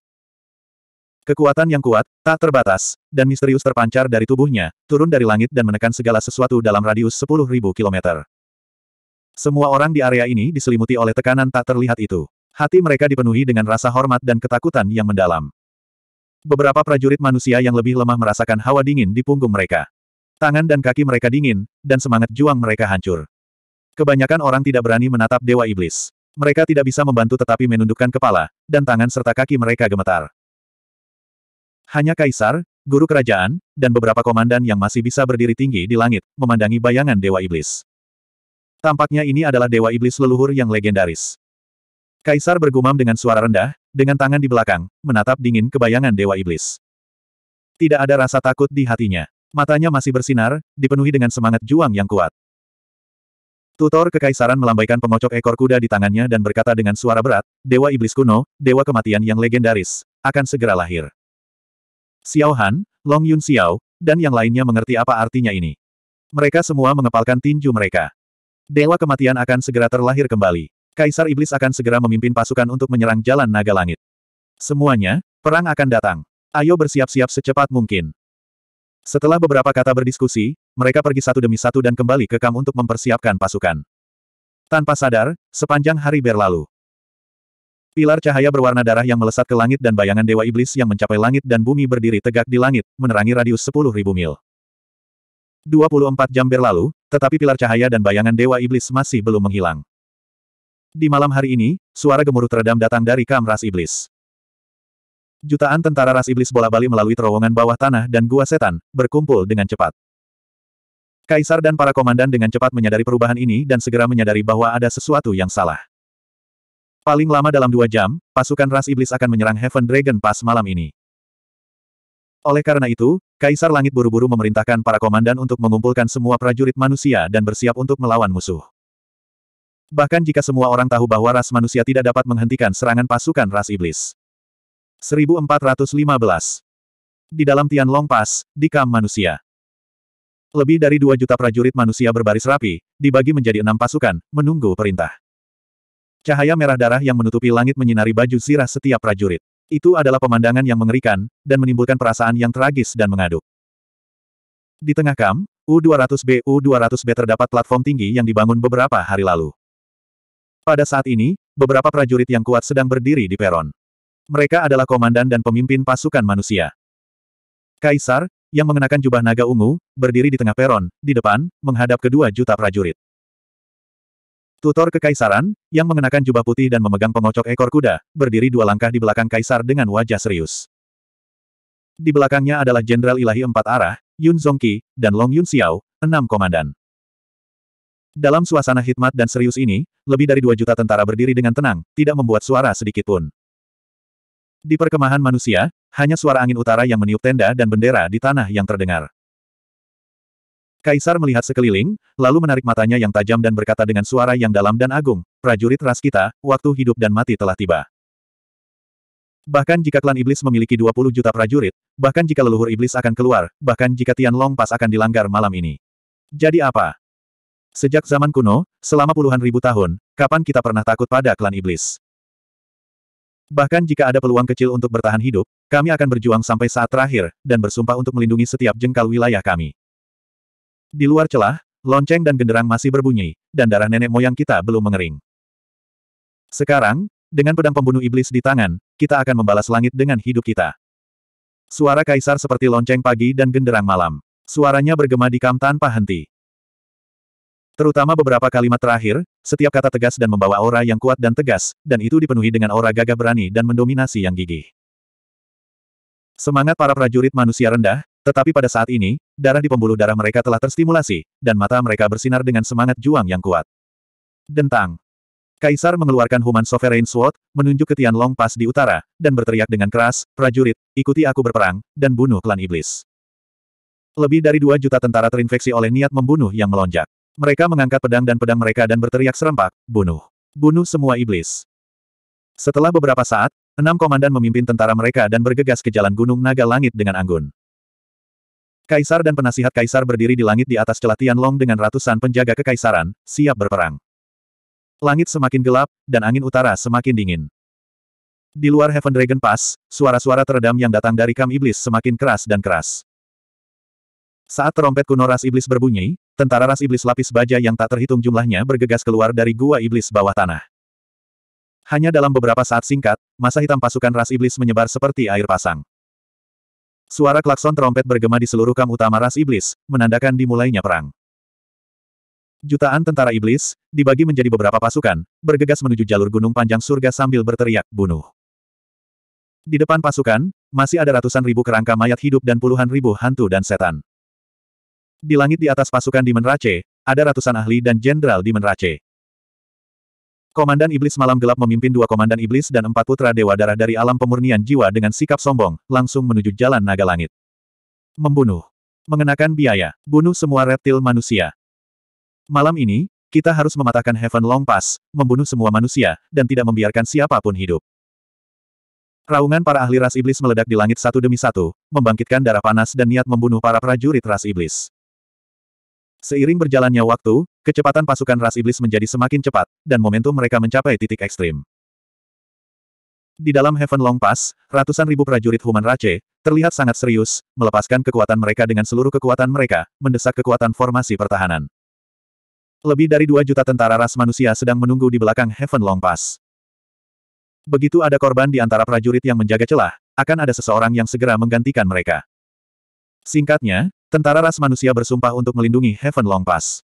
Kekuatan yang kuat, tak terbatas, dan misterius terpancar dari tubuhnya, turun dari langit dan menekan segala sesuatu dalam radius 10.000 kilometer. Semua orang di area ini diselimuti oleh tekanan tak terlihat itu. Hati mereka dipenuhi dengan rasa hormat dan ketakutan yang mendalam. Beberapa prajurit manusia yang lebih lemah merasakan hawa dingin di punggung mereka. Tangan dan kaki mereka dingin, dan semangat juang mereka hancur. Kebanyakan orang tidak berani menatap Dewa Iblis. Mereka tidak bisa membantu tetapi menundukkan kepala, dan tangan serta kaki mereka gemetar. Hanya kaisar, guru kerajaan, dan beberapa komandan yang masih bisa berdiri tinggi di langit, memandangi bayangan Dewa Iblis. Tampaknya ini adalah Dewa Iblis leluhur yang legendaris. Kaisar bergumam dengan suara rendah, dengan tangan di belakang, menatap dingin ke bayangan Dewa Iblis. Tidak ada rasa takut di hatinya. Matanya masih bersinar, dipenuhi dengan semangat juang yang kuat. Tutor Kekaisaran melambaikan pengocok ekor kuda di tangannya dan berkata dengan suara berat, Dewa Iblis kuno, Dewa Kematian yang legendaris, akan segera lahir. Xiao Han, Long Yun Xiao, dan yang lainnya mengerti apa artinya ini. Mereka semua mengepalkan tinju mereka. Dewa Kematian akan segera terlahir kembali. Kaisar Iblis akan segera memimpin pasukan untuk menyerang jalan naga langit. Semuanya, perang akan datang. Ayo bersiap-siap secepat mungkin. Setelah beberapa kata berdiskusi, mereka pergi satu demi satu dan kembali ke kamp untuk mempersiapkan pasukan. Tanpa sadar, sepanjang hari berlalu. Pilar cahaya berwarna darah yang melesat ke langit dan bayangan Dewa Iblis yang mencapai langit dan bumi berdiri tegak di langit, menerangi radius 10.000 mil. 24 jam berlalu, tetapi pilar cahaya dan bayangan Dewa Iblis masih belum menghilang. Di malam hari ini, suara gemuruh teredam datang dari kam ras iblis. Jutaan tentara ras iblis bola-bali melalui terowongan bawah tanah dan gua setan, berkumpul dengan cepat. Kaisar dan para komandan dengan cepat menyadari perubahan ini dan segera menyadari bahwa ada sesuatu yang salah. Paling lama dalam dua jam, pasukan ras iblis akan menyerang Heaven Dragon pas malam ini. Oleh karena itu, Kaisar Langit buru-buru memerintahkan para komandan untuk mengumpulkan semua prajurit manusia dan bersiap untuk melawan musuh. Bahkan jika semua orang tahu bahwa ras manusia tidak dapat menghentikan serangan pasukan ras iblis. 1415 Di dalam Tianlong Pass, di Kam Manusia. Lebih dari 2 juta prajurit manusia berbaris rapi, dibagi menjadi enam pasukan, menunggu perintah. Cahaya merah darah yang menutupi langit menyinari baju zirah setiap prajurit. Itu adalah pemandangan yang mengerikan, dan menimbulkan perasaan yang tragis dan mengaduk. Di tengah kam, U200B U200B terdapat platform tinggi yang dibangun beberapa hari lalu. Pada saat ini, beberapa prajurit yang kuat sedang berdiri di peron. Mereka adalah komandan dan pemimpin pasukan manusia. Kaisar, yang mengenakan jubah naga ungu, berdiri di tengah peron, di depan, menghadap kedua juta prajurit. Tutor Kekaisaran, yang mengenakan jubah putih dan memegang pengocok ekor kuda, berdiri dua langkah di belakang Kaisar dengan wajah serius. Di belakangnya adalah Jenderal Ilahi Empat Arah, Yun Zongqi, dan Long Yun Xiao, enam komandan. Dalam suasana hikmat dan serius ini, lebih dari dua juta tentara berdiri dengan tenang, tidak membuat suara sedikit pun. Di perkemahan manusia, hanya suara angin utara yang meniup tenda dan bendera di tanah yang terdengar. Kaisar melihat sekeliling, lalu menarik matanya yang tajam dan berkata dengan suara yang dalam dan agung, prajurit ras kita, waktu hidup dan mati telah tiba. Bahkan jika klan iblis memiliki 20 juta prajurit, bahkan jika leluhur iblis akan keluar, bahkan jika Tian Long Pas akan dilanggar malam ini. Jadi apa? Sejak zaman kuno, selama puluhan ribu tahun, kapan kita pernah takut pada klan iblis? Bahkan jika ada peluang kecil untuk bertahan hidup, kami akan berjuang sampai saat terakhir, dan bersumpah untuk melindungi setiap jengkal wilayah kami. Di luar celah, lonceng dan genderang masih berbunyi, dan darah nenek moyang kita belum mengering. Sekarang, dengan pedang pembunuh iblis di tangan, kita akan membalas langit dengan hidup kita. Suara kaisar seperti lonceng pagi dan genderang malam. Suaranya bergema di kam tanpa henti. Terutama beberapa kalimat terakhir, setiap kata tegas dan membawa aura yang kuat dan tegas, dan itu dipenuhi dengan aura gagah berani dan mendominasi yang gigih. Semangat para prajurit manusia rendah, tetapi pada saat ini, darah di pembuluh darah mereka telah terstimulasi, dan mata mereka bersinar dengan semangat juang yang kuat. Dentang. Kaisar mengeluarkan Human Sovereign Sword, menunjuk ke Tianlong Pass di utara, dan berteriak dengan keras, prajurit, ikuti aku berperang, dan bunuh klan iblis. Lebih dari dua juta tentara terinfeksi oleh niat membunuh yang melonjak. Mereka mengangkat pedang dan pedang mereka dan berteriak serempak, bunuh. Bunuh semua iblis. Setelah beberapa saat, enam komandan memimpin tentara mereka dan bergegas ke jalan gunung naga langit dengan anggun. Kaisar dan penasihat kaisar berdiri di langit di atas celah long dengan ratusan penjaga kekaisaran, siap berperang. Langit semakin gelap, dan angin utara semakin dingin. Di luar Heaven Dragon Pass, suara-suara teredam yang datang dari Kam Iblis semakin keras dan keras. Saat terompet kuno ras iblis berbunyi, Tentara ras iblis lapis baja yang tak terhitung jumlahnya bergegas keluar dari gua iblis bawah tanah. Hanya dalam beberapa saat singkat, masa hitam pasukan ras iblis menyebar seperti air pasang. Suara klakson trompet bergema di seluruh kam utama ras iblis, menandakan dimulainya perang. Jutaan tentara iblis, dibagi menjadi beberapa pasukan, bergegas menuju jalur gunung panjang surga sambil berteriak, bunuh. Di depan pasukan, masih ada ratusan ribu kerangka mayat hidup dan puluhan ribu hantu dan setan. Di langit di atas pasukan di Menrace, ada ratusan ahli dan jenderal di Menrace. Komandan Iblis Malam Gelap memimpin dua komandan Iblis dan empat putra Dewa Darah dari alam pemurnian jiwa dengan sikap sombong, langsung menuju jalan naga langit. Membunuh. Mengenakan biaya. Bunuh semua reptil manusia. Malam ini, kita harus mematahkan Heaven Long Pass, membunuh semua manusia, dan tidak membiarkan siapapun hidup. Raungan para ahli ras iblis meledak di langit satu demi satu, membangkitkan darah panas dan niat membunuh para prajurit ras iblis. Seiring berjalannya waktu, kecepatan pasukan ras iblis menjadi semakin cepat, dan momentum mereka mencapai titik ekstrim. Di dalam Heaven Long Pass, ratusan ribu prajurit Human Race, terlihat sangat serius, melepaskan kekuatan mereka dengan seluruh kekuatan mereka, mendesak kekuatan formasi pertahanan. Lebih dari dua juta tentara ras manusia sedang menunggu di belakang Heaven Long Pass. Begitu ada korban di antara prajurit yang menjaga celah, akan ada seseorang yang segera menggantikan mereka. Singkatnya, Tentara ras manusia bersumpah untuk melindungi Heaven Long Pass.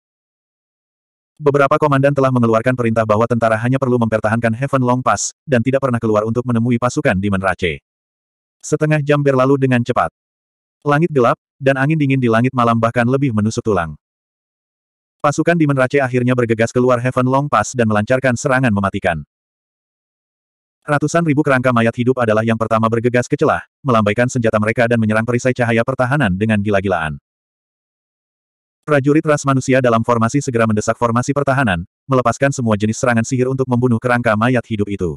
Beberapa komandan telah mengeluarkan perintah bahwa tentara hanya perlu mempertahankan Heaven Long Pass, dan tidak pernah keluar untuk menemui pasukan di Menrace. Setengah jam berlalu dengan cepat. Langit gelap, dan angin dingin di langit malam bahkan lebih menusuk tulang. Pasukan di Menrace akhirnya bergegas keluar Heaven Long Pass dan melancarkan serangan mematikan. Ratusan ribu kerangka mayat hidup adalah yang pertama bergegas ke celah, melambaikan senjata mereka dan menyerang perisai cahaya pertahanan dengan gila-gilaan. Prajurit ras manusia dalam formasi segera mendesak formasi pertahanan, melepaskan semua jenis serangan sihir untuk membunuh kerangka mayat hidup itu.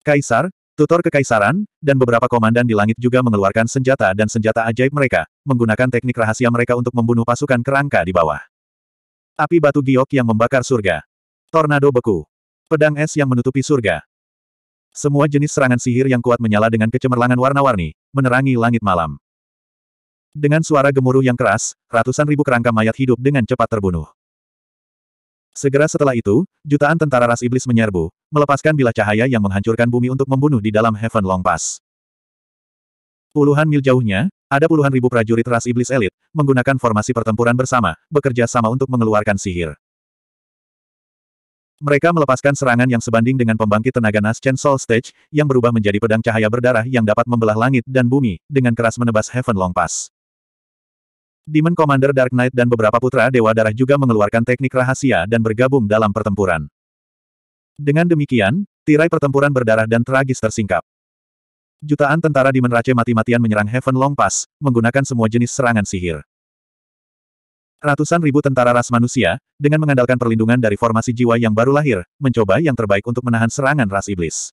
Kaisar, tutor kekaisaran, dan beberapa komandan di langit juga mengeluarkan senjata dan senjata ajaib mereka, menggunakan teknik rahasia mereka untuk membunuh pasukan kerangka di bawah. Api batu giok yang membakar surga. Tornado beku. Pedang es yang menutupi surga. Semua jenis serangan sihir yang kuat menyala dengan kecemerlangan warna-warni, menerangi langit malam. Dengan suara gemuruh yang keras, ratusan ribu kerangka mayat hidup dengan cepat terbunuh. Segera setelah itu, jutaan tentara ras iblis menyerbu, melepaskan bilah cahaya yang menghancurkan bumi untuk membunuh di dalam Heaven Long Pass. Puluhan mil jauhnya, ada puluhan ribu prajurit ras iblis elit, menggunakan formasi pertempuran bersama, bekerja sama untuk mengeluarkan sihir. Mereka melepaskan serangan yang sebanding dengan pembangkit tenaga Naschen Soul Stage, yang berubah menjadi pedang cahaya berdarah yang dapat membelah langit dan bumi, dengan keras menebas Heaven Long Pass. Demon Commander Dark Knight dan beberapa putra Dewa Darah juga mengeluarkan teknik rahasia dan bergabung dalam pertempuran. Dengan demikian, tirai pertempuran berdarah dan tragis tersingkap. Jutaan tentara Demon Rache mati-matian menyerang Heaven Long Pass, menggunakan semua jenis serangan sihir. Ratusan ribu tentara ras manusia, dengan mengandalkan perlindungan dari formasi jiwa yang baru lahir, mencoba yang terbaik untuk menahan serangan ras iblis.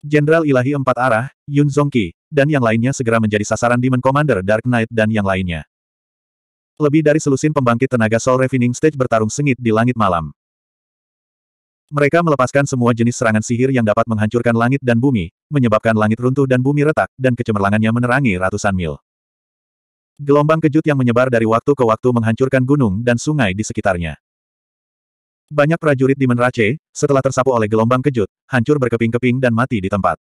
Jenderal Ilahi Empat Arah, Yun Zongqi, dan yang lainnya segera menjadi sasaran Demon Commander Dark Knight dan yang lainnya. Lebih dari selusin pembangkit tenaga Soul Refining Stage bertarung sengit di langit malam. Mereka melepaskan semua jenis serangan sihir yang dapat menghancurkan langit dan bumi, menyebabkan langit runtuh dan bumi retak, dan kecemerlangannya menerangi ratusan mil. Gelombang kejut yang menyebar dari waktu ke waktu menghancurkan gunung dan sungai di sekitarnya. Banyak prajurit di Menrace, setelah tersapu oleh gelombang kejut, hancur berkeping-keping dan mati di tempat.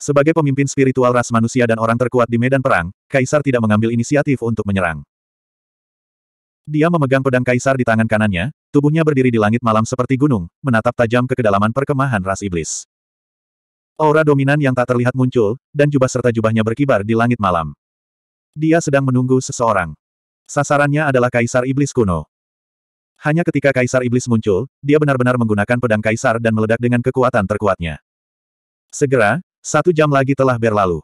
Sebagai pemimpin spiritual ras manusia dan orang terkuat di medan perang, Kaisar tidak mengambil inisiatif untuk menyerang. Dia memegang pedang Kaisar di tangan kanannya, tubuhnya berdiri di langit malam seperti gunung, menatap tajam ke kedalaman perkemahan ras iblis. Aura dominan yang tak terlihat muncul, dan jubah serta jubahnya berkibar di langit malam. Dia sedang menunggu seseorang. Sasarannya adalah Kaisar Iblis kuno. Hanya ketika Kaisar Iblis muncul, dia benar-benar menggunakan pedang Kaisar dan meledak dengan kekuatan terkuatnya. Segera, satu jam lagi telah berlalu.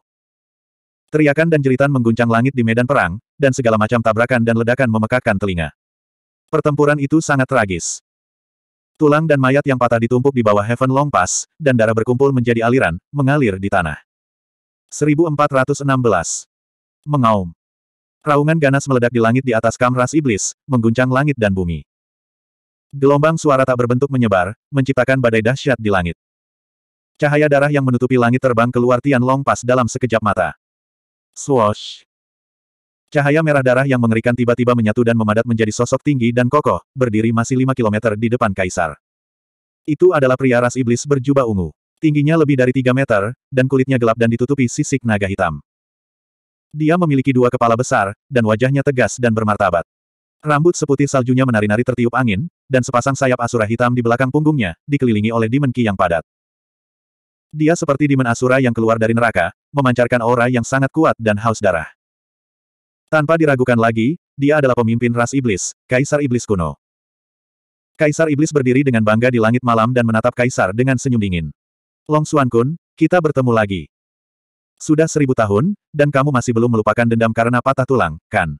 Teriakan dan jeritan mengguncang langit di medan perang, dan segala macam tabrakan dan ledakan memekakkan telinga. Pertempuran itu sangat tragis. Tulang dan mayat yang patah ditumpuk di bawah Heaven Long Pass, dan darah berkumpul menjadi aliran, mengalir di tanah. 1416 Mengaum. Raungan ganas meledak di langit di atas kamras iblis, mengguncang langit dan bumi. Gelombang suara tak berbentuk menyebar, menciptakan badai dahsyat di langit. Cahaya darah yang menutupi langit terbang keluar tian long Pas dalam sekejap mata. Swoosh! Cahaya merah darah yang mengerikan tiba-tiba menyatu dan memadat menjadi sosok tinggi dan kokoh, berdiri masih 5 km di depan kaisar. Itu adalah pria ras iblis berjubah ungu. Tingginya lebih dari 3 meter, dan kulitnya gelap dan ditutupi sisik naga hitam. Dia memiliki dua kepala besar, dan wajahnya tegas dan bermartabat. Rambut seputih saljunya menari-nari tertiup angin, dan sepasang sayap asura hitam di belakang punggungnya, dikelilingi oleh Demon Ki yang padat. Dia seperti Demon Asura yang keluar dari neraka, memancarkan aura yang sangat kuat dan haus darah. Tanpa diragukan lagi, dia adalah pemimpin ras iblis, Kaisar Iblis kuno. Kaisar Iblis berdiri dengan bangga di langit malam dan menatap Kaisar dengan senyum dingin. Long Suan Kun, kita bertemu lagi. Sudah seribu tahun, dan kamu masih belum melupakan dendam karena patah tulang, kan?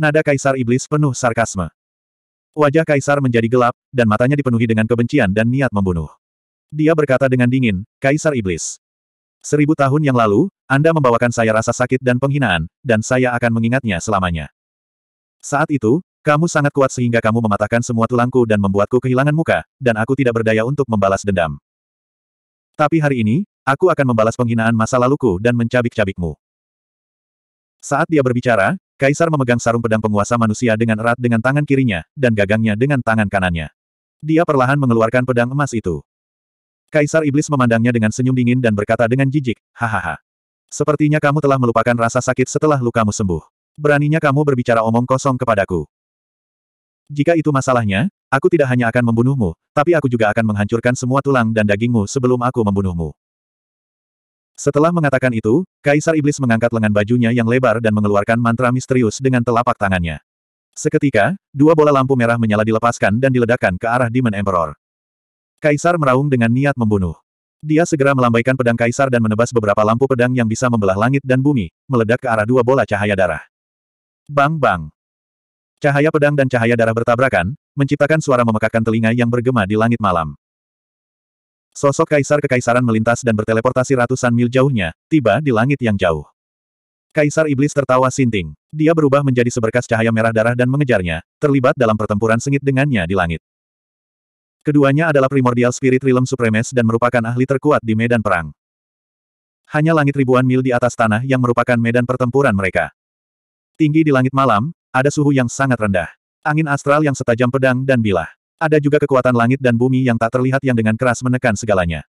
Nada Kaisar Iblis penuh sarkasme. Wajah Kaisar menjadi gelap, dan matanya dipenuhi dengan kebencian dan niat membunuh. Dia berkata dengan dingin, Kaisar Iblis. Seribu tahun yang lalu, Anda membawakan saya rasa sakit dan penghinaan, dan saya akan mengingatnya selamanya. Saat itu, kamu sangat kuat sehingga kamu mematahkan semua tulangku dan membuatku kehilangan muka, dan aku tidak berdaya untuk membalas dendam. Tapi hari ini, Aku akan membalas penghinaan masa laluku dan mencabik-cabikmu. Saat dia berbicara, Kaisar memegang sarung pedang penguasa manusia dengan erat dengan tangan kirinya, dan gagangnya dengan tangan kanannya. Dia perlahan mengeluarkan pedang emas itu. Kaisar Iblis memandangnya dengan senyum dingin dan berkata dengan jijik, Hahaha. Sepertinya kamu telah melupakan rasa sakit setelah lukamu sembuh. Beraninya kamu berbicara omong kosong kepadaku. Jika itu masalahnya, aku tidak hanya akan membunuhmu, tapi aku juga akan menghancurkan semua tulang dan dagingmu sebelum aku membunuhmu. Setelah mengatakan itu, Kaisar Iblis mengangkat lengan bajunya yang lebar dan mengeluarkan mantra misterius dengan telapak tangannya. Seketika, dua bola lampu merah menyala dilepaskan dan diledakkan ke arah Demon Emperor. Kaisar meraung dengan niat membunuh. Dia segera melambaikan pedang Kaisar dan menebas beberapa lampu pedang yang bisa membelah langit dan bumi, meledak ke arah dua bola cahaya darah. Bang bang! Cahaya pedang dan cahaya darah bertabrakan, menciptakan suara memekakkan telinga yang bergema di langit malam. Sosok kaisar kekaisaran melintas dan berteleportasi ratusan mil jauhnya, tiba di langit yang jauh. Kaisar Iblis tertawa sinting. Dia berubah menjadi seberkas cahaya merah darah dan mengejarnya, terlibat dalam pertempuran sengit dengannya di langit. Keduanya adalah primordial spirit realm supremes dan merupakan ahli terkuat di medan perang. Hanya langit ribuan mil di atas tanah yang merupakan medan pertempuran mereka. Tinggi di langit malam, ada suhu yang sangat rendah. Angin astral yang setajam pedang dan bilah. Ada juga kekuatan langit dan bumi yang tak terlihat yang dengan keras menekan segalanya.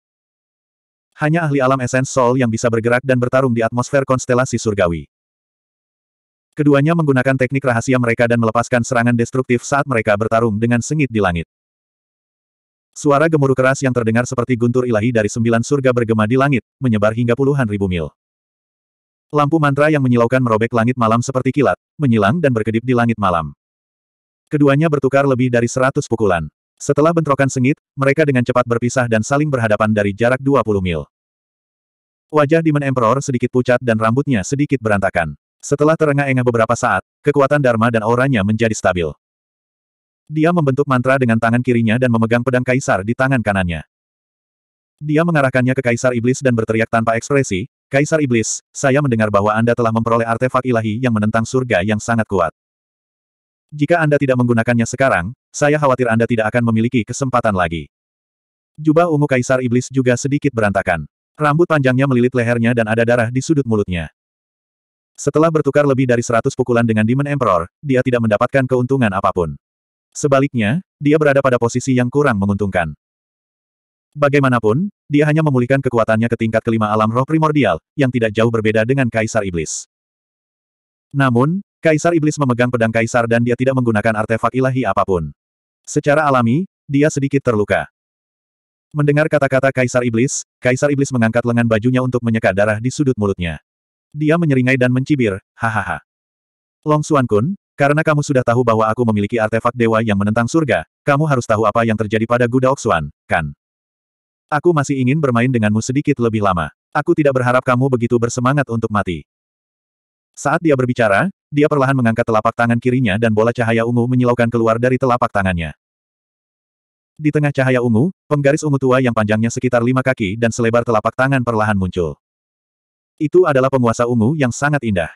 Hanya ahli alam esens Sol yang bisa bergerak dan bertarung di atmosfer konstelasi surgawi. Keduanya menggunakan teknik rahasia mereka dan melepaskan serangan destruktif saat mereka bertarung dengan sengit di langit. Suara gemuruh keras yang terdengar seperti guntur ilahi dari sembilan surga bergema di langit, menyebar hingga puluhan ribu mil. Lampu mantra yang menyilaukan merobek langit malam seperti kilat, menyilang dan berkedip di langit malam. Keduanya bertukar lebih dari seratus pukulan. Setelah bentrokan sengit, mereka dengan cepat berpisah dan saling berhadapan dari jarak 20 mil. Wajah Demon Emperor sedikit pucat dan rambutnya sedikit berantakan. Setelah terengah-engah beberapa saat, kekuatan Dharma dan auranya menjadi stabil. Dia membentuk mantra dengan tangan kirinya dan memegang pedang kaisar di tangan kanannya. Dia mengarahkannya ke kaisar iblis dan berteriak tanpa ekspresi, Kaisar Iblis, saya mendengar bahwa Anda telah memperoleh artefak ilahi yang menentang surga yang sangat kuat. Jika Anda tidak menggunakannya sekarang, saya khawatir Anda tidak akan memiliki kesempatan lagi. Jubah ungu kaisar iblis juga sedikit berantakan. Rambut panjangnya melilit lehernya dan ada darah di sudut mulutnya. Setelah bertukar lebih dari seratus pukulan dengan Demon Emperor, dia tidak mendapatkan keuntungan apapun. Sebaliknya, dia berada pada posisi yang kurang menguntungkan. Bagaimanapun, dia hanya memulihkan kekuatannya ke tingkat kelima alam roh primordial, yang tidak jauh berbeda dengan Kaisar Iblis. Namun, Kaisar Iblis memegang pedang Kaisar dan dia tidak menggunakan artefak ilahi apapun. Secara alami, dia sedikit terluka. Mendengar kata-kata Kaisar Iblis, Kaisar Iblis mengangkat lengan bajunya untuk menyeka darah di sudut mulutnya. Dia menyeringai dan mencibir, hahaha. Long Suan Kun, karena kamu sudah tahu bahwa aku memiliki artefak dewa yang menentang surga, kamu harus tahu apa yang terjadi pada Gudaok Suan, kan? Aku masih ingin bermain denganmu sedikit lebih lama. Aku tidak berharap kamu begitu bersemangat untuk mati. Saat dia berbicara, dia perlahan mengangkat telapak tangan kirinya dan bola cahaya ungu menyilaukan keluar dari telapak tangannya. Di tengah cahaya ungu, penggaris ungu tua yang panjangnya sekitar lima kaki dan selebar telapak tangan perlahan muncul. Itu adalah penguasa ungu yang sangat indah.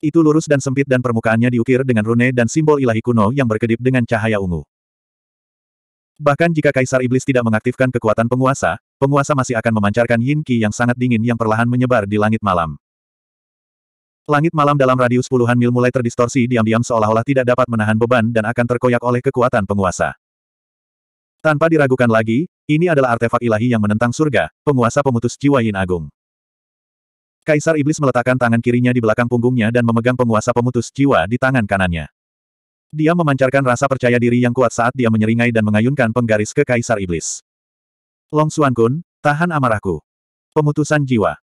Itu lurus dan sempit dan permukaannya diukir dengan rune dan simbol ilahi kuno yang berkedip dengan cahaya ungu. Bahkan jika Kaisar Iblis tidak mengaktifkan kekuatan penguasa, penguasa masih akan memancarkan yin qi yang sangat dingin yang perlahan menyebar di langit malam. Langit malam dalam radius puluhan mil mulai terdistorsi diam-diam seolah-olah tidak dapat menahan beban dan akan terkoyak oleh kekuatan penguasa. Tanpa diragukan lagi, ini adalah artefak ilahi yang menentang surga, penguasa pemutus jiwa Yin Agung. Kaisar Iblis meletakkan tangan kirinya di belakang punggungnya dan memegang penguasa pemutus jiwa di tangan kanannya. Dia memancarkan rasa percaya diri yang kuat saat dia menyeringai dan mengayunkan penggaris ke Kaisar Iblis. Long Suan Kun, tahan amarahku. Pemutusan jiwa.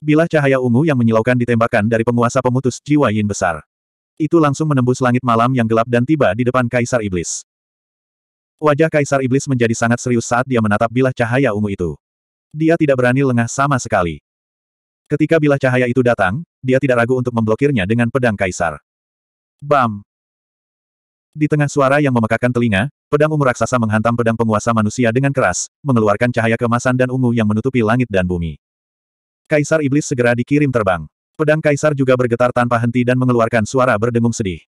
Bila cahaya ungu yang menyilaukan ditembakkan dari penguasa pemutus jiwa yin besar. Itu langsung menembus langit malam yang gelap dan tiba di depan Kaisar Iblis. Wajah Kaisar Iblis menjadi sangat serius saat dia menatap bilah cahaya ungu itu. Dia tidak berani lengah sama sekali. Ketika bilah cahaya itu datang, dia tidak ragu untuk memblokirnya dengan pedang Kaisar. Bam! Di tengah suara yang memekakan telinga, pedang ungu raksasa menghantam pedang penguasa manusia dengan keras, mengeluarkan cahaya kemasan dan ungu yang menutupi langit dan bumi. Kaisar Iblis segera dikirim terbang. Pedang Kaisar juga bergetar tanpa henti dan mengeluarkan suara berdengung sedih.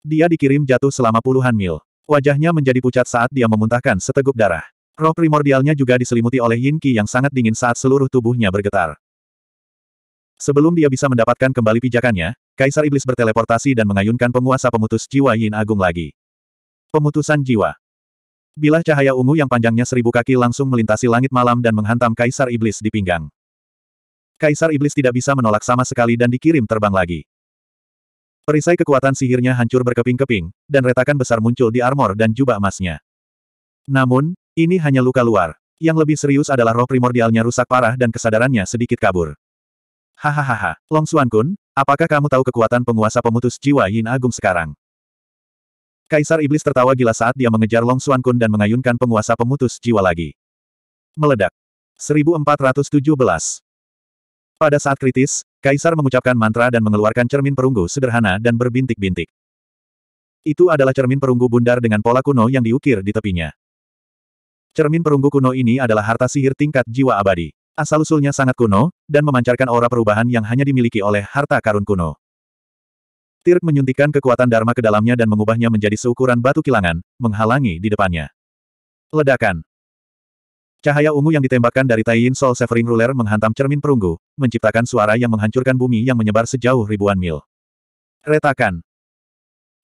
Dia dikirim jatuh selama puluhan mil. Wajahnya menjadi pucat saat dia memuntahkan seteguk darah. Roh primordialnya juga diselimuti oleh yin qi yang sangat dingin saat seluruh tubuhnya bergetar. Sebelum dia bisa mendapatkan kembali pijakannya, Kaisar Iblis berteleportasi dan mengayunkan penguasa pemutus jiwa yin agung lagi. Pemutusan jiwa. Bilah cahaya ungu yang panjangnya seribu kaki langsung melintasi langit malam dan menghantam Kaisar Iblis di pinggang. Kaisar Iblis tidak bisa menolak sama sekali dan dikirim terbang lagi. Perisai kekuatan sihirnya hancur berkeping-keping, dan retakan besar muncul di armor dan jubah emasnya. Namun, ini hanya luka luar. Yang lebih serius adalah roh primordialnya rusak parah dan kesadarannya sedikit kabur. Hahaha, Long Xuan Kun, apakah kamu tahu kekuatan penguasa pemutus jiwa Yin Agung sekarang? Kaisar Iblis tertawa gila saat dia mengejar Long Xuan Kun dan mengayunkan penguasa pemutus jiwa lagi. Meledak. 1417 pada saat kritis, Kaisar mengucapkan mantra dan mengeluarkan cermin perunggu sederhana dan berbintik-bintik. Itu adalah cermin perunggu bundar dengan pola kuno yang diukir di tepinya. Cermin perunggu kuno ini adalah harta sihir tingkat jiwa abadi. Asal-usulnya sangat kuno, dan memancarkan aura perubahan yang hanya dimiliki oleh harta karun kuno. Tirk menyuntikkan kekuatan Dharma ke dalamnya dan mengubahnya menjadi seukuran batu kilangan, menghalangi di depannya. Ledakan. Cahaya ungu yang ditembakkan dari Taiyin Soul Severing Ruler menghantam cermin perunggu, menciptakan suara yang menghancurkan bumi yang menyebar sejauh ribuan mil. Retakan.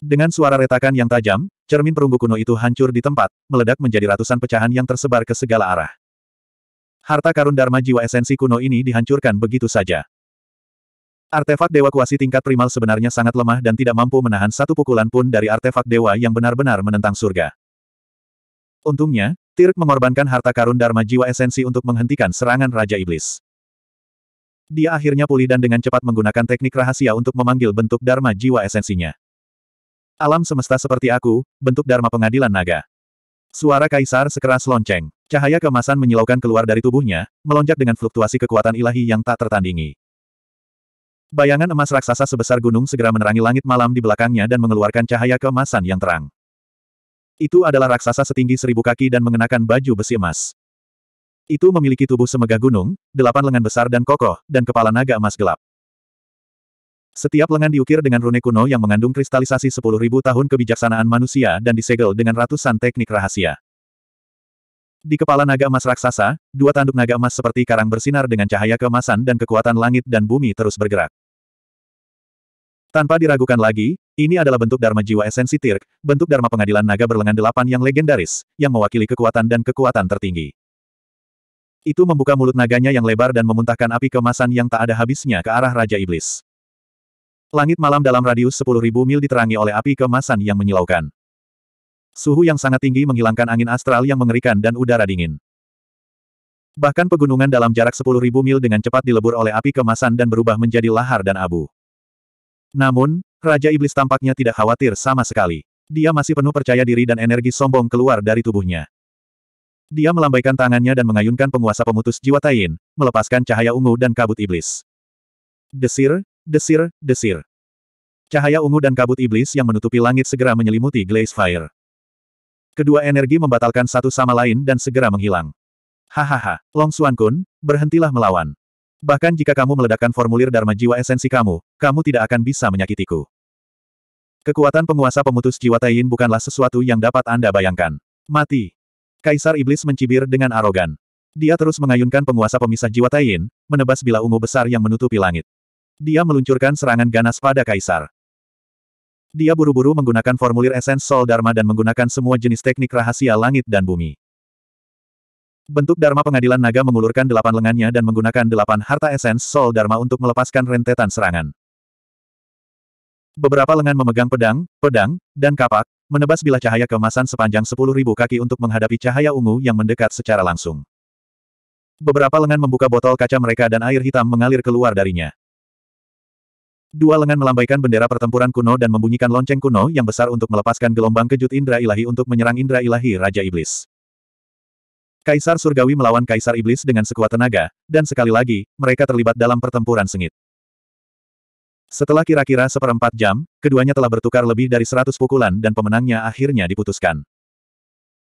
Dengan suara retakan yang tajam, cermin perunggu kuno itu hancur di tempat, meledak menjadi ratusan pecahan yang tersebar ke segala arah. Harta karun Dharma jiwa esensi kuno ini dihancurkan begitu saja. Artefak Dewa Kuasi tingkat primal sebenarnya sangat lemah dan tidak mampu menahan satu pukulan pun dari artefak Dewa yang benar-benar menentang surga. Untungnya, Tirk mengorbankan harta karun Dharma Jiwa Esensi untuk menghentikan serangan Raja Iblis. Dia akhirnya pulih dan dengan cepat menggunakan teknik rahasia untuk memanggil bentuk Dharma Jiwa Esensinya. Alam semesta seperti aku, bentuk Dharma Pengadilan Naga. Suara Kaisar sekeras lonceng. Cahaya kemasan menyilaukan keluar dari tubuhnya, melonjak dengan fluktuasi kekuatan ilahi yang tak tertandingi. Bayangan emas raksasa sebesar gunung segera menerangi langit malam di belakangnya dan mengeluarkan cahaya kemasan yang terang. Itu adalah raksasa setinggi seribu kaki dan mengenakan baju besi emas. Itu memiliki tubuh semegah gunung, delapan lengan besar dan kokoh, dan kepala naga emas gelap. Setiap lengan diukir dengan rune kuno yang mengandung kristalisasi sepuluh ribu tahun kebijaksanaan manusia dan disegel dengan ratusan teknik rahasia. Di kepala naga emas raksasa, dua tanduk naga emas seperti karang bersinar dengan cahaya keemasan dan kekuatan langit dan bumi terus bergerak. Tanpa diragukan lagi, ini adalah bentuk Dharma Jiwa Esensi Tirk, bentuk Dharma Pengadilan Naga berlengan delapan yang legendaris, yang mewakili kekuatan dan kekuatan tertinggi. Itu membuka mulut naganya yang lebar dan memuntahkan api kemasan yang tak ada habisnya ke arah Raja Iblis. Langit malam dalam radius 10.000 mil diterangi oleh api kemasan yang menyilaukan. Suhu yang sangat tinggi menghilangkan angin astral yang mengerikan dan udara dingin. Bahkan pegunungan dalam jarak 10.000 mil dengan cepat dilebur oleh api kemasan dan berubah menjadi lahar dan abu. Namun, Raja Iblis tampaknya tidak khawatir sama sekali. Dia masih penuh percaya diri dan energi sombong keluar dari tubuhnya. Dia melambaikan tangannya dan mengayunkan penguasa pemutus jiwa Tain, melepaskan cahaya ungu dan kabut iblis. Desir, desir, desir. Cahaya ungu dan kabut iblis yang menutupi langit segera menyelimuti Glaze Fire. Kedua energi membatalkan satu sama lain dan segera menghilang. Hahaha, Long Suan Kun, berhentilah melawan. Bahkan jika kamu meledakkan formulir Dharma Jiwa Esensi kamu, kamu tidak akan bisa menyakitiku. Kekuatan penguasa pemutus jiwa Taiyin bukanlah sesuatu yang dapat Anda bayangkan. Mati. Kaisar Iblis mencibir dengan arogan. Dia terus mengayunkan penguasa pemisah jiwa Taiyin, menebas bila ungu besar yang menutupi langit. Dia meluncurkan serangan ganas pada Kaisar. Dia buru-buru menggunakan formulir esens Sol Dharma dan menggunakan semua jenis teknik rahasia langit dan bumi. Bentuk Dharma pengadilan naga mengulurkan delapan lengannya dan menggunakan delapan harta esens Sol Dharma untuk melepaskan rentetan serangan. Beberapa lengan memegang pedang, pedang, dan kapak, menebas bila cahaya kemasan sepanjang sepuluh ribu kaki untuk menghadapi cahaya ungu yang mendekat secara langsung. Beberapa lengan membuka botol kaca mereka dan air hitam mengalir keluar darinya. Dua lengan melambaikan bendera pertempuran kuno dan membunyikan lonceng kuno yang besar untuk melepaskan gelombang kejut indra ilahi untuk menyerang indra ilahi Raja Iblis. Kaisar Surgawi melawan Kaisar Iblis dengan sekuat tenaga, dan sekali lagi, mereka terlibat dalam pertempuran sengit. Setelah kira-kira seperempat jam, keduanya telah bertukar lebih dari seratus pukulan dan pemenangnya akhirnya diputuskan.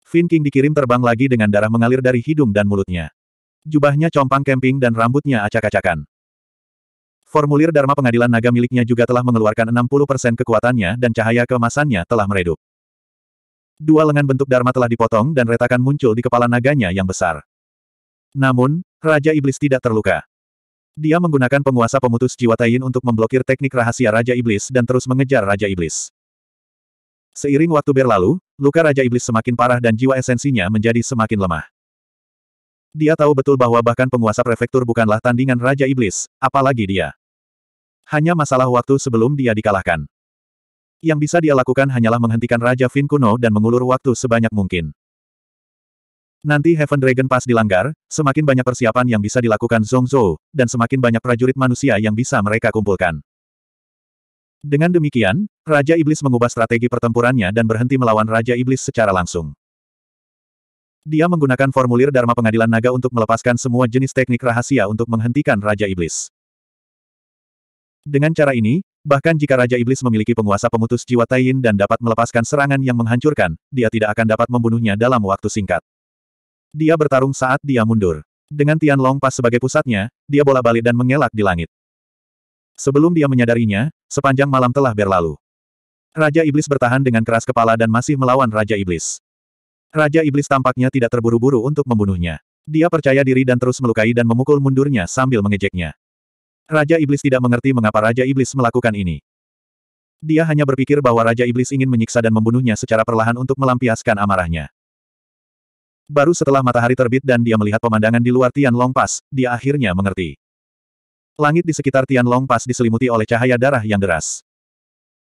Fin King dikirim terbang lagi dengan darah mengalir dari hidung dan mulutnya. Jubahnya compang kemping dan rambutnya acak-acakan. Formulir Dharma Pengadilan Naga miliknya juga telah mengeluarkan 60% kekuatannya dan cahaya keemasannya telah meredup. Dua lengan bentuk Dharma telah dipotong dan retakan muncul di kepala naganya yang besar. Namun, Raja Iblis tidak terluka. Dia menggunakan penguasa pemutus jiwa Taiyin untuk memblokir teknik rahasia Raja Iblis dan terus mengejar Raja Iblis. Seiring waktu berlalu, luka Raja Iblis semakin parah dan jiwa esensinya menjadi semakin lemah. Dia tahu betul bahwa bahkan penguasa prefektur bukanlah tandingan Raja Iblis, apalagi dia. Hanya masalah waktu sebelum dia dikalahkan. Yang bisa dia lakukan hanyalah menghentikan Raja Fin kuno dan mengulur waktu sebanyak mungkin. Nanti Heaven Dragon Pass dilanggar, semakin banyak persiapan yang bisa dilakukan Zhou, dan semakin banyak prajurit manusia yang bisa mereka kumpulkan. Dengan demikian, Raja Iblis mengubah strategi pertempurannya dan berhenti melawan Raja Iblis secara langsung. Dia menggunakan formulir Dharma Pengadilan Naga untuk melepaskan semua jenis teknik rahasia untuk menghentikan Raja Iblis. Dengan cara ini, bahkan jika Raja Iblis memiliki penguasa pemutus jiwa Taiyin dan dapat melepaskan serangan yang menghancurkan, dia tidak akan dapat membunuhnya dalam waktu singkat. Dia bertarung saat dia mundur. Dengan Tianlong Pas sebagai pusatnya, dia bola balik dan mengelak di langit. Sebelum dia menyadarinya, sepanjang malam telah berlalu. Raja Iblis bertahan dengan keras kepala dan masih melawan Raja Iblis. Raja Iblis tampaknya tidak terburu-buru untuk membunuhnya. Dia percaya diri dan terus melukai dan memukul mundurnya sambil mengejeknya. Raja Iblis tidak mengerti mengapa Raja Iblis melakukan ini. Dia hanya berpikir bahwa Raja Iblis ingin menyiksa dan membunuhnya secara perlahan untuk melampiaskan amarahnya. Baru setelah matahari terbit dan dia melihat pemandangan di luar Tianlong Pass, dia akhirnya mengerti. Langit di sekitar Tianlong Pass diselimuti oleh cahaya darah yang deras.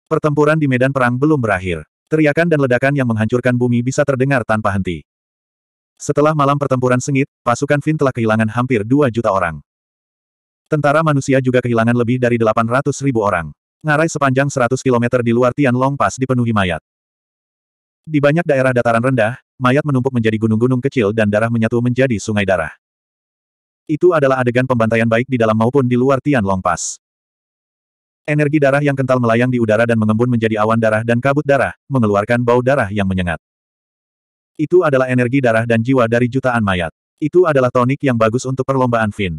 Pertempuran di medan perang belum berakhir. Teriakan dan ledakan yang menghancurkan bumi bisa terdengar tanpa henti. Setelah malam pertempuran sengit, pasukan Fin telah kehilangan hampir 2 juta orang. Tentara manusia juga kehilangan lebih dari 800 ribu orang. Ngarai sepanjang 100 km di luar Tianlong Pass dipenuhi mayat. Di banyak daerah dataran rendah, mayat menumpuk menjadi gunung-gunung kecil dan darah menyatu menjadi sungai darah. Itu adalah adegan pembantaian baik di dalam maupun di luar Tianlong Pass. Energi darah yang kental melayang di udara dan mengembun menjadi awan darah dan kabut darah, mengeluarkan bau darah yang menyengat. Itu adalah energi darah dan jiwa dari jutaan mayat. Itu adalah tonik yang bagus untuk perlombaan Fin.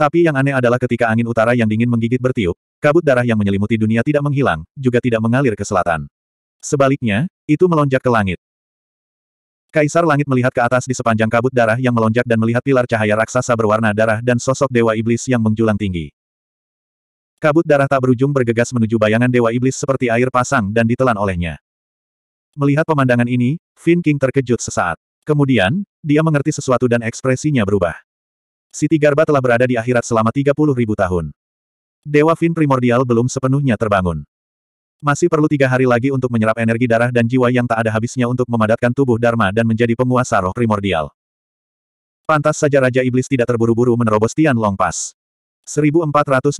Tapi yang aneh adalah ketika angin utara yang dingin menggigit bertiup, kabut darah yang menyelimuti dunia tidak menghilang, juga tidak mengalir ke selatan. Sebaliknya, itu melonjak ke langit. Kaisar Langit melihat ke atas di sepanjang kabut darah yang melonjak dan melihat pilar cahaya raksasa berwarna darah dan sosok Dewa Iblis yang menjulang tinggi. Kabut darah tak berujung bergegas menuju bayangan Dewa Iblis seperti air pasang dan ditelan olehnya. Melihat pemandangan ini, Fin King terkejut sesaat. Kemudian, dia mengerti sesuatu dan ekspresinya berubah. Siti Garba telah berada di akhirat selama 30 tahun. Dewa Fin primordial belum sepenuhnya terbangun. Masih perlu tiga hari lagi untuk menyerap energi darah dan jiwa yang tak ada habisnya untuk memadatkan tubuh Dharma dan menjadi penguasa roh primordial. Pantas saja Raja Iblis tidak terburu-buru menerobos Tian Long Pass. 1418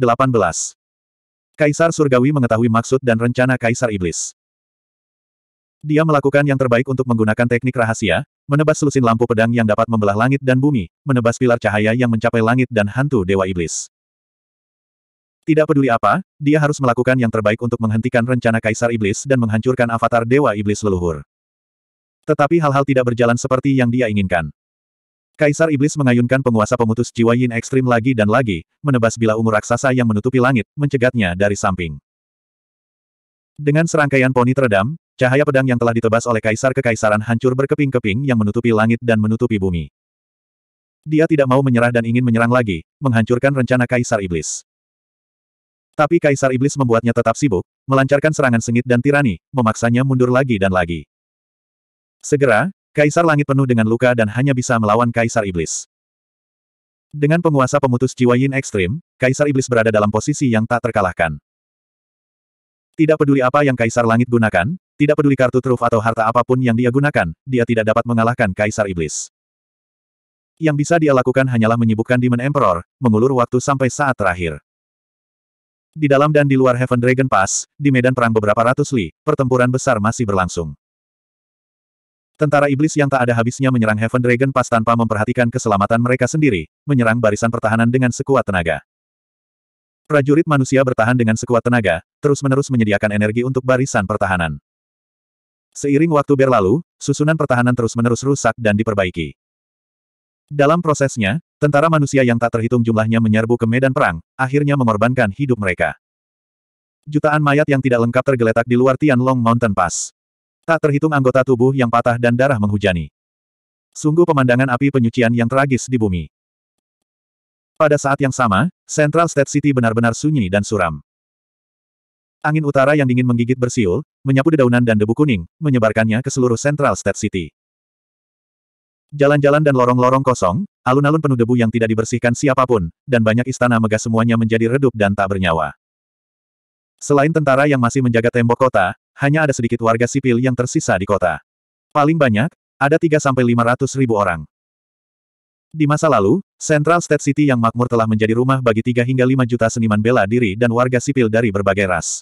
Kaisar Surgawi mengetahui maksud dan rencana Kaisar Iblis. Dia melakukan yang terbaik untuk menggunakan teknik rahasia, menebas selusin lampu pedang yang dapat membelah langit dan bumi, menebas pilar cahaya yang mencapai langit dan hantu Dewa Iblis. Tidak peduli apa, dia harus melakukan yang terbaik untuk menghentikan rencana Kaisar Iblis dan menghancurkan avatar Dewa Iblis leluhur. Tetapi hal-hal tidak berjalan seperti yang dia inginkan. Kaisar Iblis mengayunkan penguasa pemutus jiwa Yin ekstrim lagi dan lagi, menebas bila ungu raksasa yang menutupi langit, mencegatnya dari samping. Dengan serangkaian poni teredam, cahaya pedang yang telah ditebas oleh Kaisar Kekaisaran hancur berkeping-keping yang menutupi langit dan menutupi bumi. Dia tidak mau menyerah dan ingin menyerang lagi, menghancurkan rencana Kaisar Iblis. Tapi Kaisar Iblis membuatnya tetap sibuk, melancarkan serangan sengit dan tirani, memaksanya mundur lagi dan lagi. Segera, Kaisar Langit penuh dengan luka dan hanya bisa melawan Kaisar Iblis. Dengan penguasa pemutus jiwa Yin ekstrim, Kaisar Iblis berada dalam posisi yang tak terkalahkan. Tidak peduli apa yang Kaisar Langit gunakan, tidak peduli kartu truf atau harta apapun yang dia gunakan, dia tidak dapat mengalahkan Kaisar Iblis. Yang bisa dia lakukan hanyalah menyibukkan Demon Emperor, mengulur waktu sampai saat terakhir. Di dalam dan di luar Heaven Dragon Pass, di medan perang beberapa ratus li, pertempuran besar masih berlangsung. Tentara iblis yang tak ada habisnya menyerang Heaven Dragon Pass tanpa memperhatikan keselamatan mereka sendiri, menyerang barisan pertahanan dengan sekuat tenaga. Prajurit manusia bertahan dengan sekuat tenaga, terus-menerus menyediakan energi untuk barisan pertahanan. Seiring waktu berlalu, susunan pertahanan terus-menerus rusak dan diperbaiki. Dalam prosesnya, Tentara manusia yang tak terhitung jumlahnya menyerbu ke medan perang, akhirnya mengorbankan hidup mereka. Jutaan mayat yang tidak lengkap tergeletak di luar Tianlong Mountain Pass. Tak terhitung anggota tubuh yang patah dan darah menghujani. Sungguh pemandangan api penyucian yang tragis di bumi. Pada saat yang sama, Central State City benar-benar sunyi dan suram. Angin utara yang dingin menggigit bersiul, menyapu dedaunan dan debu kuning, menyebarkannya ke seluruh Central State City. Jalan-jalan dan lorong-lorong kosong, alun-alun penuh debu yang tidak dibersihkan siapapun, dan banyak istana megah semuanya menjadi redup dan tak bernyawa. Selain tentara yang masih menjaga tembok kota, hanya ada sedikit warga sipil yang tersisa di kota. Paling banyak, ada 3-500 ribu orang. Di masa lalu, Central State City yang makmur telah menjadi rumah bagi 3 hingga 5 juta seniman bela diri dan warga sipil dari berbagai ras.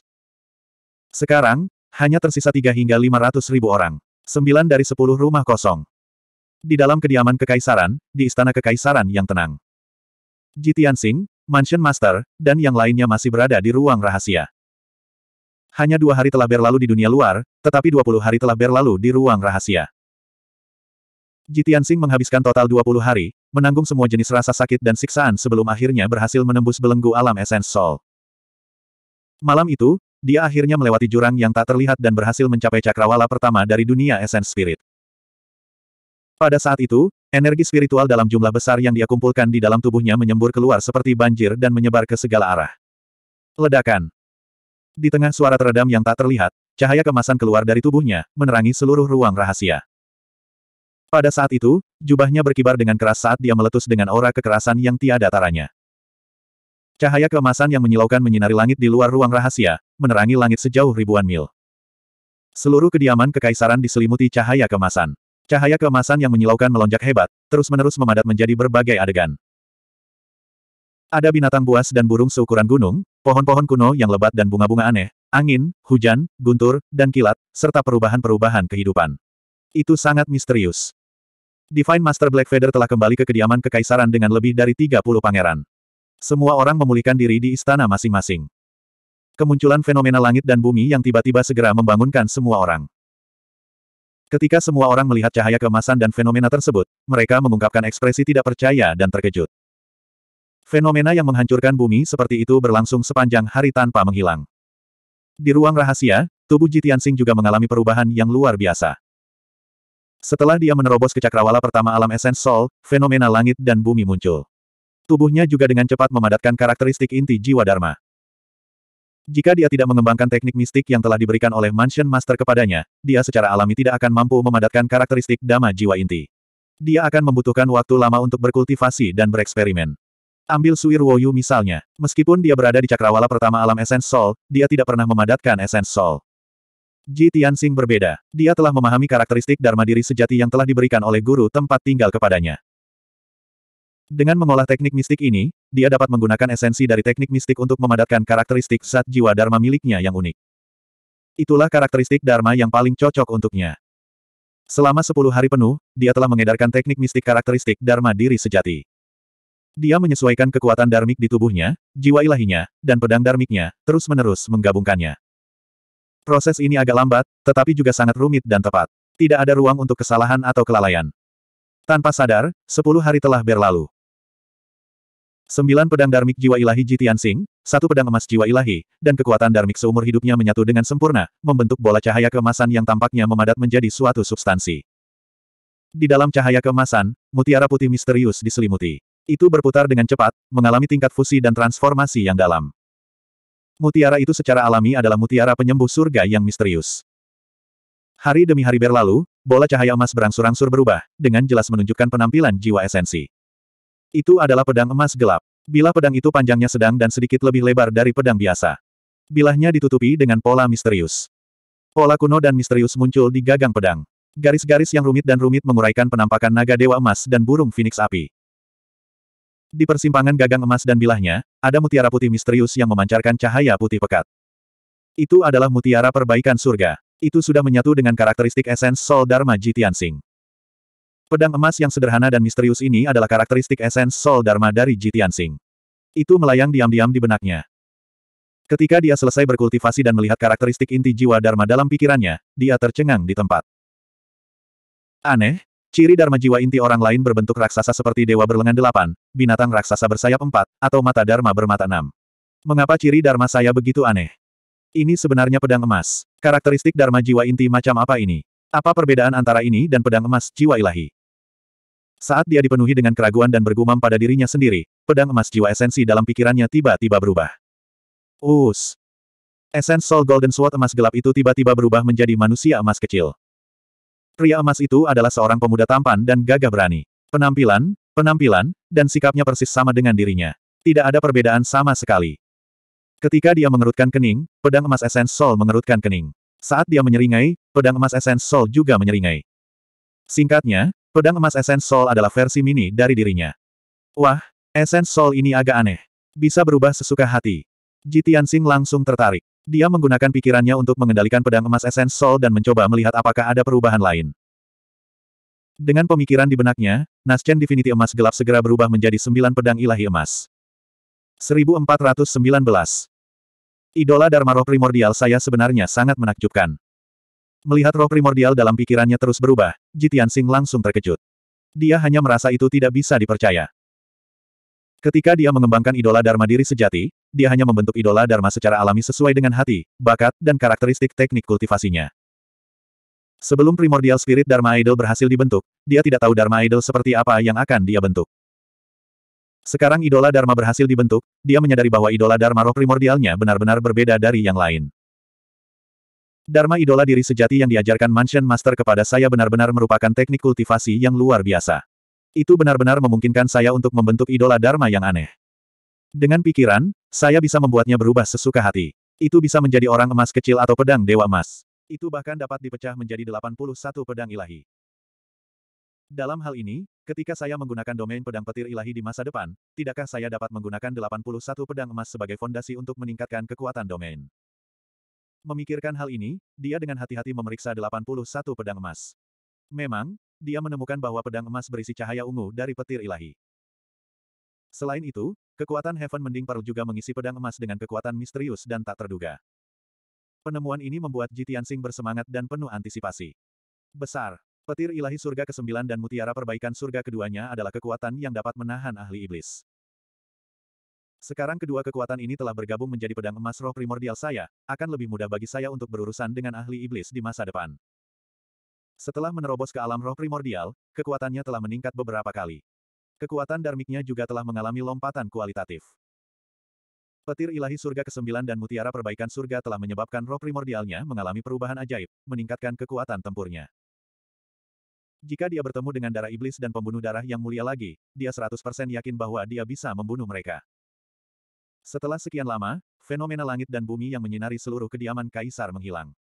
Sekarang, hanya tersisa 3 hingga 500 ribu orang. 9 dari 10 rumah kosong. Di dalam kediaman kekaisaran, di istana kekaisaran yang tenang. Jitian Singh, Mansion Master, dan yang lainnya masih berada di ruang rahasia. Hanya dua hari telah berlalu di dunia luar, tetapi dua puluh hari telah berlalu di ruang rahasia. Jitian Singh menghabiskan total dua puluh hari, menanggung semua jenis rasa sakit dan siksaan sebelum akhirnya berhasil menembus belenggu alam esens Sol. Malam itu, dia akhirnya melewati jurang yang tak terlihat dan berhasil mencapai cakrawala pertama dari dunia esens spirit. Pada saat itu, energi spiritual dalam jumlah besar yang dia kumpulkan di dalam tubuhnya menyembur keluar seperti banjir dan menyebar ke segala arah. Ledakan. Di tengah suara teredam yang tak terlihat, cahaya kemasan keluar dari tubuhnya, menerangi seluruh ruang rahasia. Pada saat itu, jubahnya berkibar dengan keras saat dia meletus dengan aura kekerasan yang tiada taranya. Cahaya kemasan yang menyilaukan menyinari langit di luar ruang rahasia, menerangi langit sejauh ribuan mil. Seluruh kediaman kekaisaran diselimuti cahaya kemasan. Cahaya keemasan yang menyilaukan melonjak hebat, terus-menerus memadat menjadi berbagai adegan. Ada binatang buas dan burung seukuran gunung, pohon-pohon kuno yang lebat dan bunga-bunga aneh, angin, hujan, guntur, dan kilat, serta perubahan-perubahan kehidupan. Itu sangat misterius. Divine Master Black Feather telah kembali ke kediaman kekaisaran dengan lebih dari 30 pangeran. Semua orang memulihkan diri di istana masing-masing. Kemunculan fenomena langit dan bumi yang tiba-tiba segera membangunkan semua orang. Ketika semua orang melihat cahaya kemasan dan fenomena tersebut, mereka mengungkapkan ekspresi tidak percaya dan terkejut. Fenomena yang menghancurkan bumi seperti itu berlangsung sepanjang hari tanpa menghilang. Di ruang rahasia, tubuh Jitiansing juga mengalami perubahan yang luar biasa. Setelah dia menerobos ke cakrawala pertama alam esens Sol, fenomena langit dan bumi muncul. Tubuhnya juga dengan cepat memadatkan karakteristik inti jiwa Dharma. Jika dia tidak mengembangkan teknik mistik yang telah diberikan oleh Mansion Master kepadanya, dia secara alami tidak akan mampu memadatkan karakteristik dama jiwa inti. Dia akan membutuhkan waktu lama untuk berkultivasi dan bereksperimen. Ambil Suir Woyu misalnya. Meskipun dia berada di cakrawala pertama alam Essence Soul, dia tidak pernah memadatkan Essence Soul. Ji Tianxing berbeda. Dia telah memahami karakteristik Dharma diri sejati yang telah diberikan oleh guru tempat tinggal kepadanya. Dengan mengolah teknik mistik ini, dia dapat menggunakan esensi dari teknik mistik untuk memadatkan karakteristik saat jiwa Dharma miliknya yang unik. Itulah karakteristik Dharma yang paling cocok untuknya. Selama sepuluh hari penuh, dia telah mengedarkan teknik mistik karakteristik Dharma diri sejati. Dia menyesuaikan kekuatan dharmik di tubuhnya, jiwa ilahinya, dan pedang dharmiknya, terus-menerus menggabungkannya. Proses ini agak lambat, tetapi juga sangat rumit dan tepat. Tidak ada ruang untuk kesalahan atau kelalaian. Tanpa sadar, sepuluh hari telah berlalu. Sembilan pedang darmik jiwa ilahi Jitian Sing, satu pedang emas jiwa ilahi, dan kekuatan darmik seumur hidupnya menyatu dengan sempurna, membentuk bola cahaya kemasan yang tampaknya memadat menjadi suatu substansi. Di dalam cahaya kemasan, mutiara putih misterius diselimuti. Itu berputar dengan cepat, mengalami tingkat fusi dan transformasi yang dalam. Mutiara itu secara alami adalah mutiara penyembuh surga yang misterius. Hari demi hari berlalu, bola cahaya emas berangsur-angsur berubah, dengan jelas menunjukkan penampilan jiwa esensi. Itu adalah pedang emas gelap. Bila pedang itu panjangnya sedang dan sedikit lebih lebar dari pedang biasa. Bilahnya ditutupi dengan pola misterius. Pola kuno dan misterius muncul di gagang pedang. Garis-garis yang rumit dan rumit menguraikan penampakan naga dewa emas dan burung phoenix api. Di persimpangan gagang emas dan bilahnya, ada mutiara putih misterius yang memancarkan cahaya putih pekat. Itu adalah mutiara perbaikan surga. Itu sudah menyatu dengan karakteristik esens Sol Dharma Jitiansing. Pedang emas yang sederhana dan misterius ini adalah karakteristik esens Soul Dharma dari Ji Tianxing. Itu melayang diam-diam di benaknya. Ketika dia selesai berkultivasi dan melihat karakteristik inti jiwa Dharma dalam pikirannya, dia tercengang di tempat. Aneh, ciri Dharma jiwa inti orang lain berbentuk raksasa seperti dewa berlengan delapan, binatang raksasa bersayap empat, atau mata Dharma bermata enam. Mengapa ciri Dharma saya begitu aneh? Ini sebenarnya pedang emas. Karakteristik Dharma jiwa inti macam apa ini? Apa perbedaan antara ini dan pedang emas jiwa ilahi? Saat dia dipenuhi dengan keraguan dan bergumam pada dirinya sendiri, pedang emas jiwa esensi dalam pikirannya tiba-tiba berubah. Us. Esens Soul Golden Sword emas gelap itu tiba-tiba berubah menjadi manusia emas kecil. Pria emas itu adalah seorang pemuda tampan dan gagah berani. Penampilan, penampilan, dan sikapnya persis sama dengan dirinya. Tidak ada perbedaan sama sekali. Ketika dia mengerutkan kening, pedang emas esens soul mengerutkan kening. Saat dia menyeringai, pedang emas Essence Soul juga menyeringai. Singkatnya, pedang emas Essence Soul adalah versi mini dari dirinya. Wah, Essence Soul ini agak aneh. Bisa berubah sesuka hati. Jitian Sing langsung tertarik. Dia menggunakan pikirannya untuk mengendalikan pedang emas Essence Soul dan mencoba melihat apakah ada perubahan lain. Dengan pemikiran di benaknya, Naschen Divinity Emas Gelap segera berubah menjadi sembilan pedang ilahi emas. 1419 Idola Dharma roh primordial saya sebenarnya sangat menakjubkan. Melihat roh primordial dalam pikirannya terus berubah, Jitian Sing langsung terkejut. Dia hanya merasa itu tidak bisa dipercaya. Ketika dia mengembangkan idola dharma diri sejati, dia hanya membentuk idola dharma secara alami sesuai dengan hati, bakat, dan karakteristik teknik kultivasinya. Sebelum primordial spirit dharma idol berhasil dibentuk, dia tidak tahu dharma idol seperti apa yang akan dia bentuk. Sekarang idola Dharma berhasil dibentuk, dia menyadari bahwa idola Dharma roh primordialnya benar-benar berbeda dari yang lain. Dharma idola diri sejati yang diajarkan Mansion Master kepada saya benar-benar merupakan teknik kultivasi yang luar biasa. Itu benar-benar memungkinkan saya untuk membentuk idola Dharma yang aneh. Dengan pikiran, saya bisa membuatnya berubah sesuka hati. Itu bisa menjadi orang emas kecil atau pedang dewa emas. Itu bahkan dapat dipecah menjadi 81 pedang ilahi. Dalam hal ini, ketika saya menggunakan domain pedang petir ilahi di masa depan, tidakkah saya dapat menggunakan 81 pedang emas sebagai fondasi untuk meningkatkan kekuatan domain? Memikirkan hal ini, dia dengan hati-hati memeriksa 81 pedang emas. Memang, dia menemukan bahwa pedang emas berisi cahaya ungu dari petir ilahi. Selain itu, kekuatan Heaven Mending Pearl juga mengisi pedang emas dengan kekuatan misterius dan tak terduga. Penemuan ini membuat Jitiansing bersemangat dan penuh antisipasi. Besar, Petir ilahi surga ke-9 dan mutiara perbaikan surga keduanya adalah kekuatan yang dapat menahan ahli iblis. Sekarang kedua kekuatan ini telah bergabung menjadi pedang emas roh primordial saya, akan lebih mudah bagi saya untuk berurusan dengan ahli iblis di masa depan. Setelah menerobos ke alam roh primordial, kekuatannya telah meningkat beberapa kali. Kekuatan darmiknya juga telah mengalami lompatan kualitatif. Petir ilahi surga ke-9 dan mutiara perbaikan surga telah menyebabkan roh primordialnya mengalami perubahan ajaib, meningkatkan kekuatan tempurnya. Jika dia bertemu dengan darah iblis dan pembunuh darah yang mulia lagi, dia 100% yakin bahwa dia bisa membunuh mereka. Setelah sekian lama, fenomena langit dan bumi yang menyinari seluruh kediaman kaisar menghilang.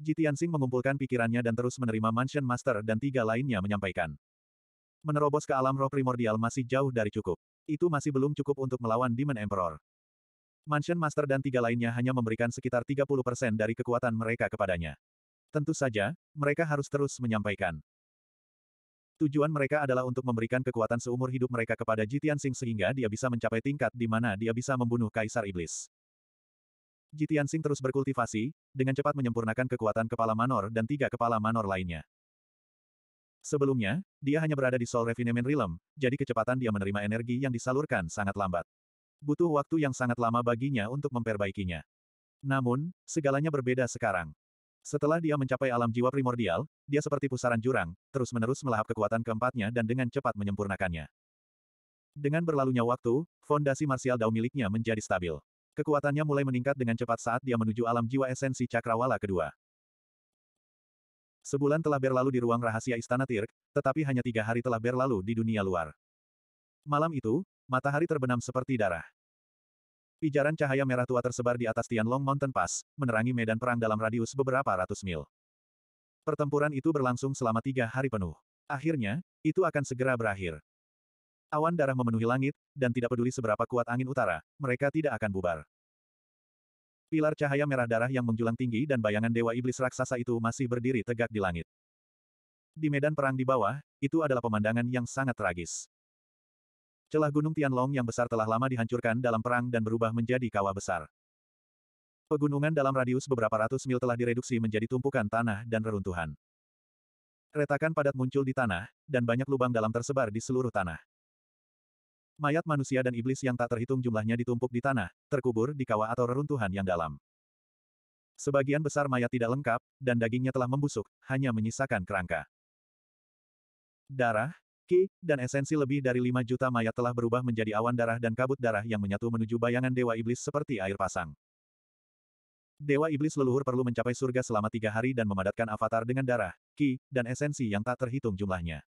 Jitiansing mengumpulkan pikirannya dan terus menerima Mansion Master dan tiga lainnya menyampaikan. Menerobos ke alam roh primordial masih jauh dari cukup. Itu masih belum cukup untuk melawan Demon Emperor. Mansion Master dan tiga lainnya hanya memberikan sekitar 30% dari kekuatan mereka kepadanya. Tentu saja, mereka harus terus menyampaikan. Tujuan mereka adalah untuk memberikan kekuatan seumur hidup mereka kepada Jitian Sing sehingga dia bisa mencapai tingkat di mana dia bisa membunuh Kaisar Iblis. Jitian Sing terus berkultivasi, dengan cepat menyempurnakan kekuatan kepala manor dan tiga kepala manor lainnya. Sebelumnya, dia hanya berada di Soul Refinement Realm, jadi kecepatan dia menerima energi yang disalurkan sangat lambat. Butuh waktu yang sangat lama baginya untuk memperbaikinya. Namun, segalanya berbeda sekarang. Setelah dia mencapai alam jiwa primordial, dia seperti pusaran jurang, terus-menerus melahap kekuatan keempatnya dan dengan cepat menyempurnakannya. Dengan berlalunya waktu, fondasi marsial dao miliknya menjadi stabil. Kekuatannya mulai meningkat dengan cepat saat dia menuju alam jiwa esensi cakrawala kedua. Sebulan telah berlalu di ruang rahasia Istana Tirk, tetapi hanya tiga hari telah berlalu di dunia luar. Malam itu, matahari terbenam seperti darah. Pijaran cahaya merah tua tersebar di atas Tianlong Mountain Pass, menerangi medan perang dalam radius beberapa ratus mil. Pertempuran itu berlangsung selama tiga hari penuh. Akhirnya, itu akan segera berakhir. Awan darah memenuhi langit, dan tidak peduli seberapa kuat angin utara, mereka tidak akan bubar. Pilar cahaya merah darah yang menjulang tinggi dan bayangan dewa iblis raksasa itu masih berdiri tegak di langit. Di medan perang di bawah, itu adalah pemandangan yang sangat tragis. Celah Gunung Tianlong yang besar telah lama dihancurkan dalam perang dan berubah menjadi kawah besar. Pegunungan dalam radius beberapa ratus mil telah direduksi menjadi tumpukan tanah dan reruntuhan. Retakan padat muncul di tanah, dan banyak lubang dalam tersebar di seluruh tanah. Mayat manusia dan iblis yang tak terhitung jumlahnya ditumpuk di tanah, terkubur di kawah atau reruntuhan yang dalam. Sebagian besar mayat tidak lengkap, dan dagingnya telah membusuk, hanya menyisakan kerangka. Darah, Ki, dan esensi lebih dari 5 juta mayat telah berubah menjadi awan darah dan kabut darah yang menyatu menuju bayangan Dewa Iblis seperti air pasang. Dewa Iblis leluhur perlu mencapai surga selama tiga hari dan memadatkan avatar dengan darah, ki, dan esensi yang tak terhitung jumlahnya.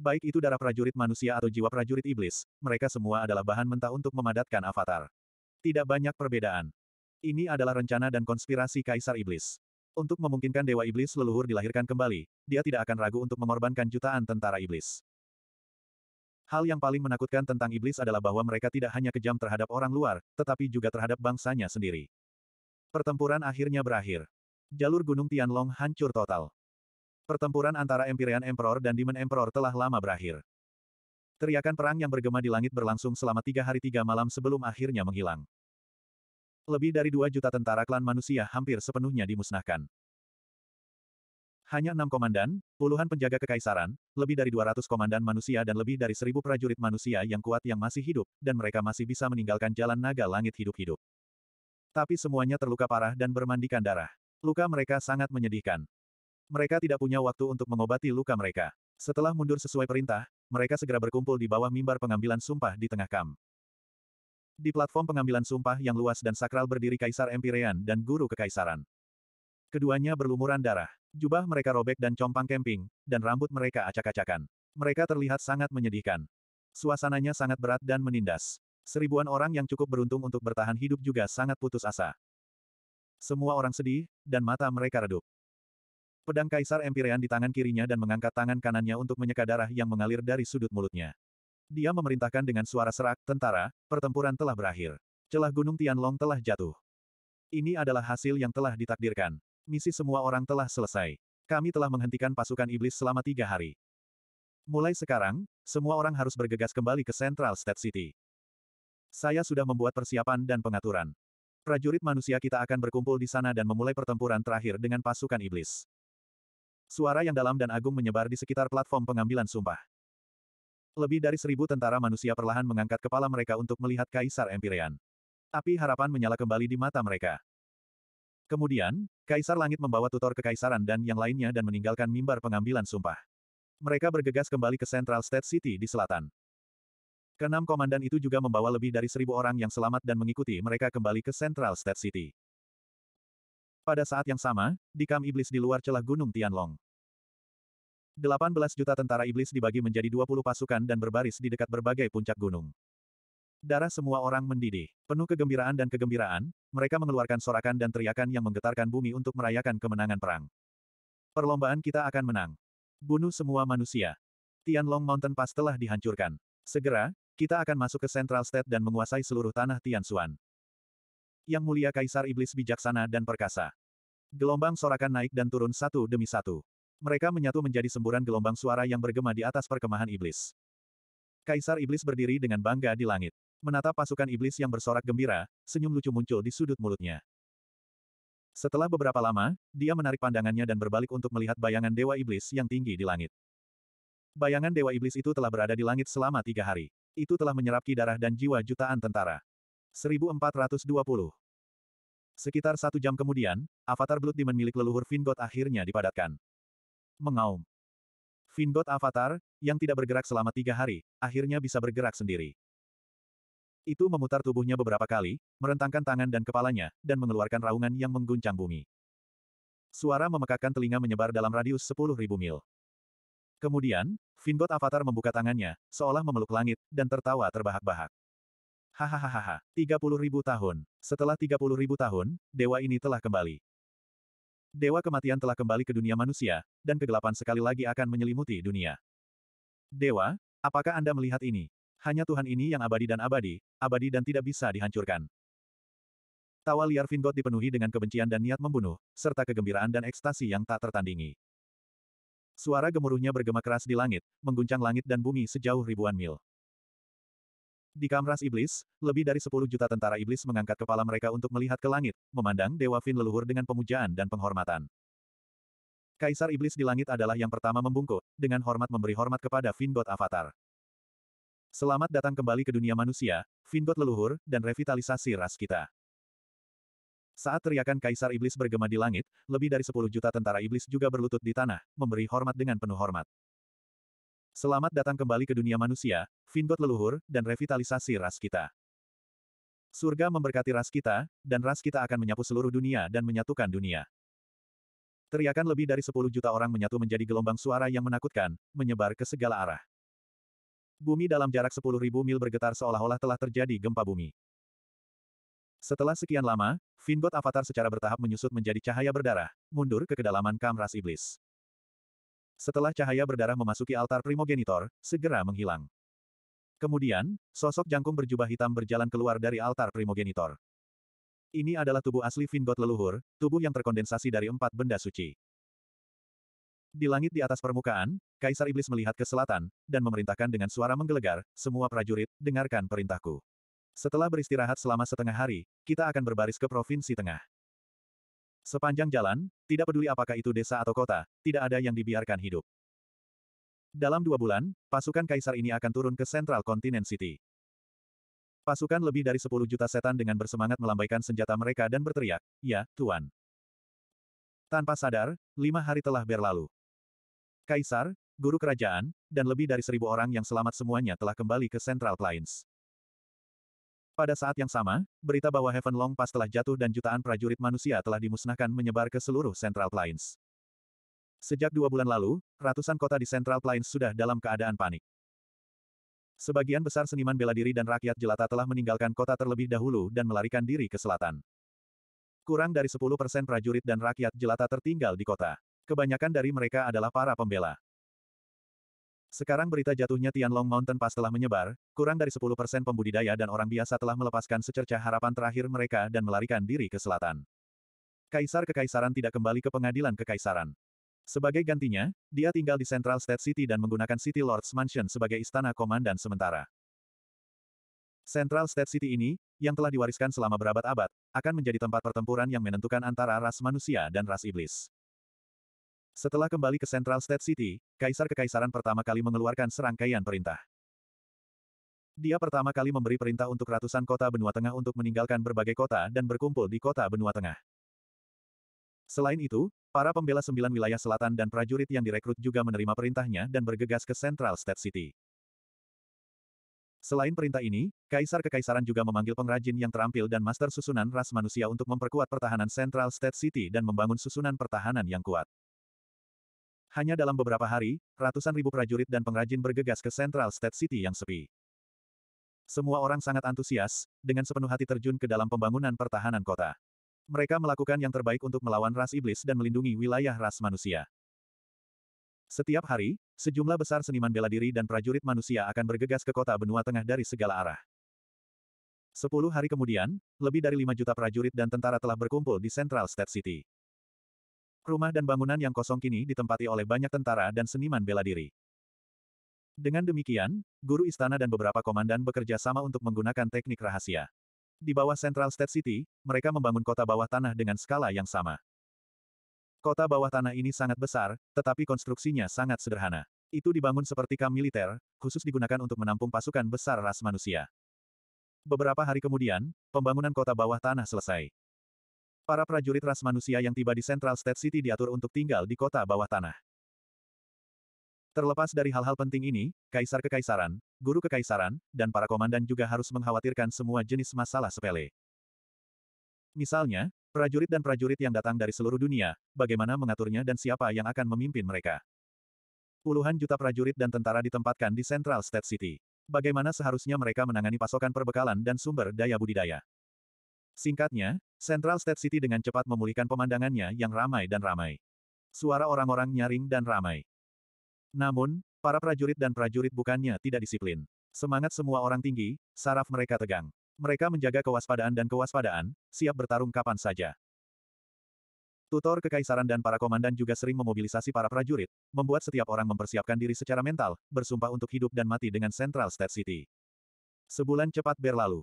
Baik itu darah prajurit manusia atau jiwa prajurit iblis, mereka semua adalah bahan mentah untuk memadatkan avatar. Tidak banyak perbedaan. Ini adalah rencana dan konspirasi Kaisar Iblis. Untuk memungkinkan Dewa Iblis leluhur dilahirkan kembali, dia tidak akan ragu untuk mengorbankan jutaan tentara iblis. Hal yang paling menakutkan tentang iblis adalah bahwa mereka tidak hanya kejam terhadap orang luar, tetapi juga terhadap bangsanya sendiri. Pertempuran akhirnya berakhir. Jalur Gunung Tianlong hancur total. Pertempuran antara Empyrean Emperor dan Demon Emperor telah lama berakhir. Teriakan perang yang bergema di langit berlangsung selama tiga hari tiga malam sebelum akhirnya menghilang. Lebih dari dua juta tentara klan manusia hampir sepenuhnya dimusnahkan. Hanya enam komandan, puluhan penjaga kekaisaran, lebih dari 200 komandan manusia dan lebih dari seribu prajurit manusia yang kuat yang masih hidup, dan mereka masih bisa meninggalkan jalan naga langit hidup-hidup. Tapi semuanya terluka parah dan bermandikan darah. Luka mereka sangat menyedihkan. Mereka tidak punya waktu untuk mengobati luka mereka. Setelah mundur sesuai perintah, mereka segera berkumpul di bawah mimbar pengambilan sumpah di tengah kam. Di platform pengambilan sumpah yang luas dan sakral berdiri Kaisar Empirean dan Guru Kekaisaran. Keduanya berlumuran darah. Jubah mereka robek dan compang kemping, dan rambut mereka acak-acakan. Mereka terlihat sangat menyedihkan. Suasananya sangat berat dan menindas. Seribuan orang yang cukup beruntung untuk bertahan hidup juga sangat putus asa. Semua orang sedih, dan mata mereka redup. Pedang Kaisar Empirean di tangan kirinya dan mengangkat tangan kanannya untuk menyeka darah yang mengalir dari sudut mulutnya. Dia memerintahkan dengan suara serak, tentara, pertempuran telah berakhir. Celah Gunung Tianlong telah jatuh. Ini adalah hasil yang telah ditakdirkan. Misi semua orang telah selesai. Kami telah menghentikan pasukan iblis selama tiga hari. Mulai sekarang, semua orang harus bergegas kembali ke Central State City. Saya sudah membuat persiapan dan pengaturan. Prajurit manusia kita akan berkumpul di sana dan memulai pertempuran terakhir dengan pasukan iblis. Suara yang dalam dan agung menyebar di sekitar platform pengambilan sumpah. Lebih dari seribu tentara manusia perlahan mengangkat kepala mereka untuk melihat Kaisar Empirean. Api harapan menyala kembali di mata mereka. Kemudian, Kaisar Langit membawa tutor kekaisaran dan yang lainnya dan meninggalkan mimbar pengambilan sumpah. Mereka bergegas kembali ke Central State City di selatan. Kenam komandan itu juga membawa lebih dari seribu orang yang selamat dan mengikuti mereka kembali ke Central State City. Pada saat yang sama, di kam iblis di luar celah Gunung Tianlong. 18 juta tentara iblis dibagi menjadi 20 pasukan dan berbaris di dekat berbagai puncak gunung. Darah semua orang mendidih. Penuh kegembiraan dan kegembiraan, mereka mengeluarkan sorakan dan teriakan yang menggetarkan bumi untuk merayakan kemenangan perang. Perlombaan kita akan menang. Bunuh semua manusia. Tianlong Mountain Pass telah dihancurkan. Segera, kita akan masuk ke Central State dan menguasai seluruh tanah Tianxuan. Yang mulia Kaisar Iblis bijaksana dan perkasa. Gelombang sorakan naik dan turun satu demi satu. Mereka menyatu menjadi semburan gelombang suara yang bergema di atas perkemahan iblis. Kaisar iblis berdiri dengan bangga di langit. Menatap pasukan iblis yang bersorak gembira, senyum lucu muncul di sudut mulutnya. Setelah beberapa lama, dia menarik pandangannya dan berbalik untuk melihat bayangan dewa iblis yang tinggi di langit. Bayangan dewa iblis itu telah berada di langit selama tiga hari. Itu telah menyerap ki darah dan jiwa jutaan tentara. 1420. Sekitar satu jam kemudian, avatar Blood Demon milik leluhur Vingot akhirnya dipadatkan. Mengaum. Findot Avatar, yang tidak bergerak selama tiga hari, akhirnya bisa bergerak sendiri. Itu memutar tubuhnya beberapa kali, merentangkan tangan dan kepalanya, dan mengeluarkan raungan yang mengguncang bumi. Suara memekakkan telinga menyebar dalam radius sepuluh ribu mil. Kemudian, Findot Avatar membuka tangannya, seolah memeluk langit, dan tertawa terbahak-bahak. Hahaha, Tiga puluh ribu tahun. Setelah tiga puluh ribu tahun, dewa ini telah kembali. Dewa kematian telah kembali ke dunia manusia, dan kegelapan sekali lagi akan menyelimuti dunia. Dewa, apakah Anda melihat ini? Hanya Tuhan ini yang abadi dan abadi, abadi dan tidak bisa dihancurkan. Tawa liar Vingot dipenuhi dengan kebencian dan niat membunuh, serta kegembiraan dan ekstasi yang tak tertandingi. Suara gemuruhnya bergema keras di langit, mengguncang langit dan bumi sejauh ribuan mil. Di Kamras Iblis, lebih dari 10 juta tentara iblis mengangkat kepala mereka untuk melihat ke langit, memandang Dewa Fin leluhur dengan pemujaan dan penghormatan. Kaisar Iblis di langit adalah yang pertama membungkuk, dengan hormat memberi hormat kepada Fin God Avatar. Selamat datang kembali ke dunia manusia, Fin God leluhur, dan revitalisasi ras kita. Saat teriakan Kaisar Iblis bergema di langit, lebih dari 10 juta tentara iblis juga berlutut di tanah, memberi hormat dengan penuh hormat. Selamat datang kembali ke dunia manusia, Vingot leluhur, dan revitalisasi ras kita. Surga memberkati ras kita, dan ras kita akan menyapu seluruh dunia dan menyatukan dunia. Teriakan lebih dari 10 juta orang menyatu menjadi gelombang suara yang menakutkan, menyebar ke segala arah. Bumi dalam jarak 10.000 mil bergetar seolah-olah telah terjadi gempa bumi. Setelah sekian lama, Vingot Avatar secara bertahap menyusut menjadi cahaya berdarah, mundur ke kedalaman kamras iblis. Setelah cahaya berdarah memasuki altar primogenitor, segera menghilang. Kemudian, sosok jangkung berjubah hitam berjalan keluar dari altar primogenitor. Ini adalah tubuh asli Vingot leluhur, tubuh yang terkondensasi dari empat benda suci. Di langit di atas permukaan, Kaisar Iblis melihat ke selatan, dan memerintahkan dengan suara menggelegar, semua prajurit, dengarkan perintahku. Setelah beristirahat selama setengah hari, kita akan berbaris ke Provinsi Tengah. Sepanjang jalan, tidak peduli apakah itu desa atau kota, tidak ada yang dibiarkan hidup. Dalam dua bulan, pasukan kaisar ini akan turun ke Central Continent City. Pasukan lebih dari 10 juta setan dengan bersemangat melambaikan senjata mereka dan berteriak, Ya, Tuan. Tanpa sadar, lima hari telah berlalu. Kaisar, guru kerajaan, dan lebih dari seribu orang yang selamat semuanya telah kembali ke Central Plains. Pada saat yang sama, berita bahwa Heaven Long Pass telah jatuh dan jutaan prajurit manusia telah dimusnahkan menyebar ke seluruh Central Plains. Sejak dua bulan lalu, ratusan kota di Central Plains sudah dalam keadaan panik. Sebagian besar seniman bela diri dan rakyat jelata telah meninggalkan kota terlebih dahulu dan melarikan diri ke selatan. Kurang dari 10% prajurit dan rakyat jelata tertinggal di kota. Kebanyakan dari mereka adalah para pembela. Sekarang berita jatuhnya Tianlong Mountain Pass telah menyebar, kurang dari 10% pembudidaya dan orang biasa telah melepaskan secerca harapan terakhir mereka dan melarikan diri ke selatan. Kaisar Kekaisaran tidak kembali ke pengadilan Kekaisaran. Sebagai gantinya, dia tinggal di Central State City dan menggunakan City Lord's Mansion sebagai istana komandan sementara. Central State City ini, yang telah diwariskan selama berabad-abad, akan menjadi tempat pertempuran yang menentukan antara ras manusia dan ras iblis. Setelah kembali ke Central State City, Kaisar Kekaisaran pertama kali mengeluarkan serangkaian perintah. Dia pertama kali memberi perintah untuk ratusan kota benua tengah untuk meninggalkan berbagai kota dan berkumpul di kota benua tengah. Selain itu, para pembela sembilan wilayah selatan dan prajurit yang direkrut juga menerima perintahnya dan bergegas ke Central State City. Selain perintah ini, Kaisar Kekaisaran juga memanggil pengrajin yang terampil dan master susunan ras manusia untuk memperkuat pertahanan Central State City dan membangun susunan pertahanan yang kuat. Hanya dalam beberapa hari, ratusan ribu prajurit dan pengrajin bergegas ke Central State City yang sepi. Semua orang sangat antusias, dengan sepenuh hati terjun ke dalam pembangunan pertahanan kota. Mereka melakukan yang terbaik untuk melawan ras iblis dan melindungi wilayah ras manusia. Setiap hari, sejumlah besar seniman bela diri dan prajurit manusia akan bergegas ke kota benua tengah dari segala arah. Sepuluh hari kemudian, lebih dari lima juta prajurit dan tentara telah berkumpul di Central State City. Rumah dan bangunan yang kosong kini ditempati oleh banyak tentara dan seniman bela diri. Dengan demikian, guru istana dan beberapa komandan bekerja sama untuk menggunakan teknik rahasia. Di bawah Central State City, mereka membangun kota bawah tanah dengan skala yang sama. Kota bawah tanah ini sangat besar, tetapi konstruksinya sangat sederhana. Itu dibangun seperti kamp militer, khusus digunakan untuk menampung pasukan besar ras manusia. Beberapa hari kemudian, pembangunan kota bawah tanah selesai. Para prajurit ras manusia yang tiba di Central State City diatur untuk tinggal di kota bawah tanah. Terlepas dari hal-hal penting ini, kaisar kekaisaran, guru kekaisaran, dan para komandan juga harus mengkhawatirkan semua jenis masalah sepele. Misalnya, prajurit dan prajurit yang datang dari seluruh dunia, bagaimana mengaturnya dan siapa yang akan memimpin mereka. Puluhan juta prajurit dan tentara ditempatkan di Central State City. Bagaimana seharusnya mereka menangani pasokan perbekalan dan sumber daya budidaya? Singkatnya, Central State City dengan cepat memulihkan pemandangannya yang ramai dan ramai. Suara orang-orang nyaring dan ramai. Namun, para prajurit dan prajurit bukannya tidak disiplin. Semangat semua orang tinggi, saraf mereka tegang. Mereka menjaga kewaspadaan dan kewaspadaan, siap bertarung kapan saja. Tutor kekaisaran dan para komandan juga sering memobilisasi para prajurit, membuat setiap orang mempersiapkan diri secara mental, bersumpah untuk hidup dan mati dengan Central State City. Sebulan cepat berlalu.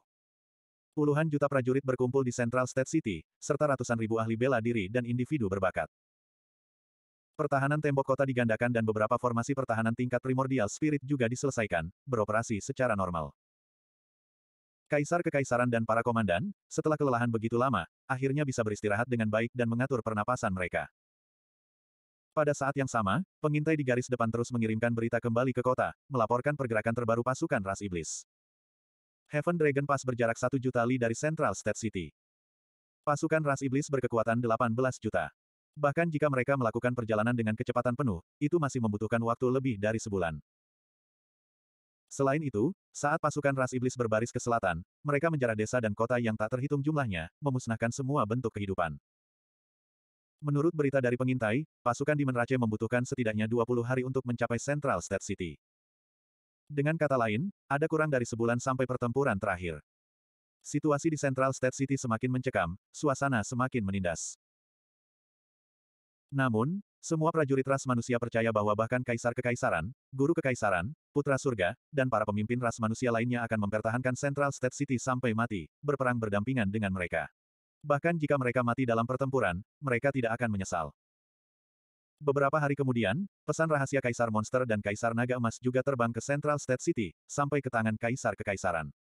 Puluhan juta prajurit berkumpul di Central State City, serta ratusan ribu ahli bela diri dan individu berbakat. Pertahanan tembok kota digandakan dan beberapa formasi pertahanan tingkat primordial spirit juga diselesaikan, beroperasi secara normal. Kaisar kekaisaran dan para komandan, setelah kelelahan begitu lama, akhirnya bisa beristirahat dengan baik dan mengatur pernapasan mereka. Pada saat yang sama, pengintai di garis depan terus mengirimkan berita kembali ke kota, melaporkan pergerakan terbaru pasukan ras iblis. Heaven Dragon Pass berjarak 1 juta li dari Central State City. Pasukan ras iblis berkekuatan 18 juta. Bahkan jika mereka melakukan perjalanan dengan kecepatan penuh, itu masih membutuhkan waktu lebih dari sebulan. Selain itu, saat pasukan ras iblis berbaris ke selatan, mereka menjarah desa dan kota yang tak terhitung jumlahnya, memusnahkan semua bentuk kehidupan. Menurut berita dari pengintai, pasukan di Menrace membutuhkan setidaknya 20 hari untuk mencapai Central State City. Dengan kata lain, ada kurang dari sebulan sampai pertempuran terakhir. Situasi di Central State City semakin mencekam, suasana semakin menindas. Namun, semua prajurit ras manusia percaya bahwa bahkan kaisar kekaisaran, guru kekaisaran, putra surga, dan para pemimpin ras manusia lainnya akan mempertahankan Central State City sampai mati, berperang berdampingan dengan mereka. Bahkan jika mereka mati dalam pertempuran, mereka tidak akan menyesal. Beberapa hari kemudian, pesan rahasia Kaisar Monster dan Kaisar Naga Emas juga terbang ke Central State City, sampai ke tangan Kaisar Kekaisaran.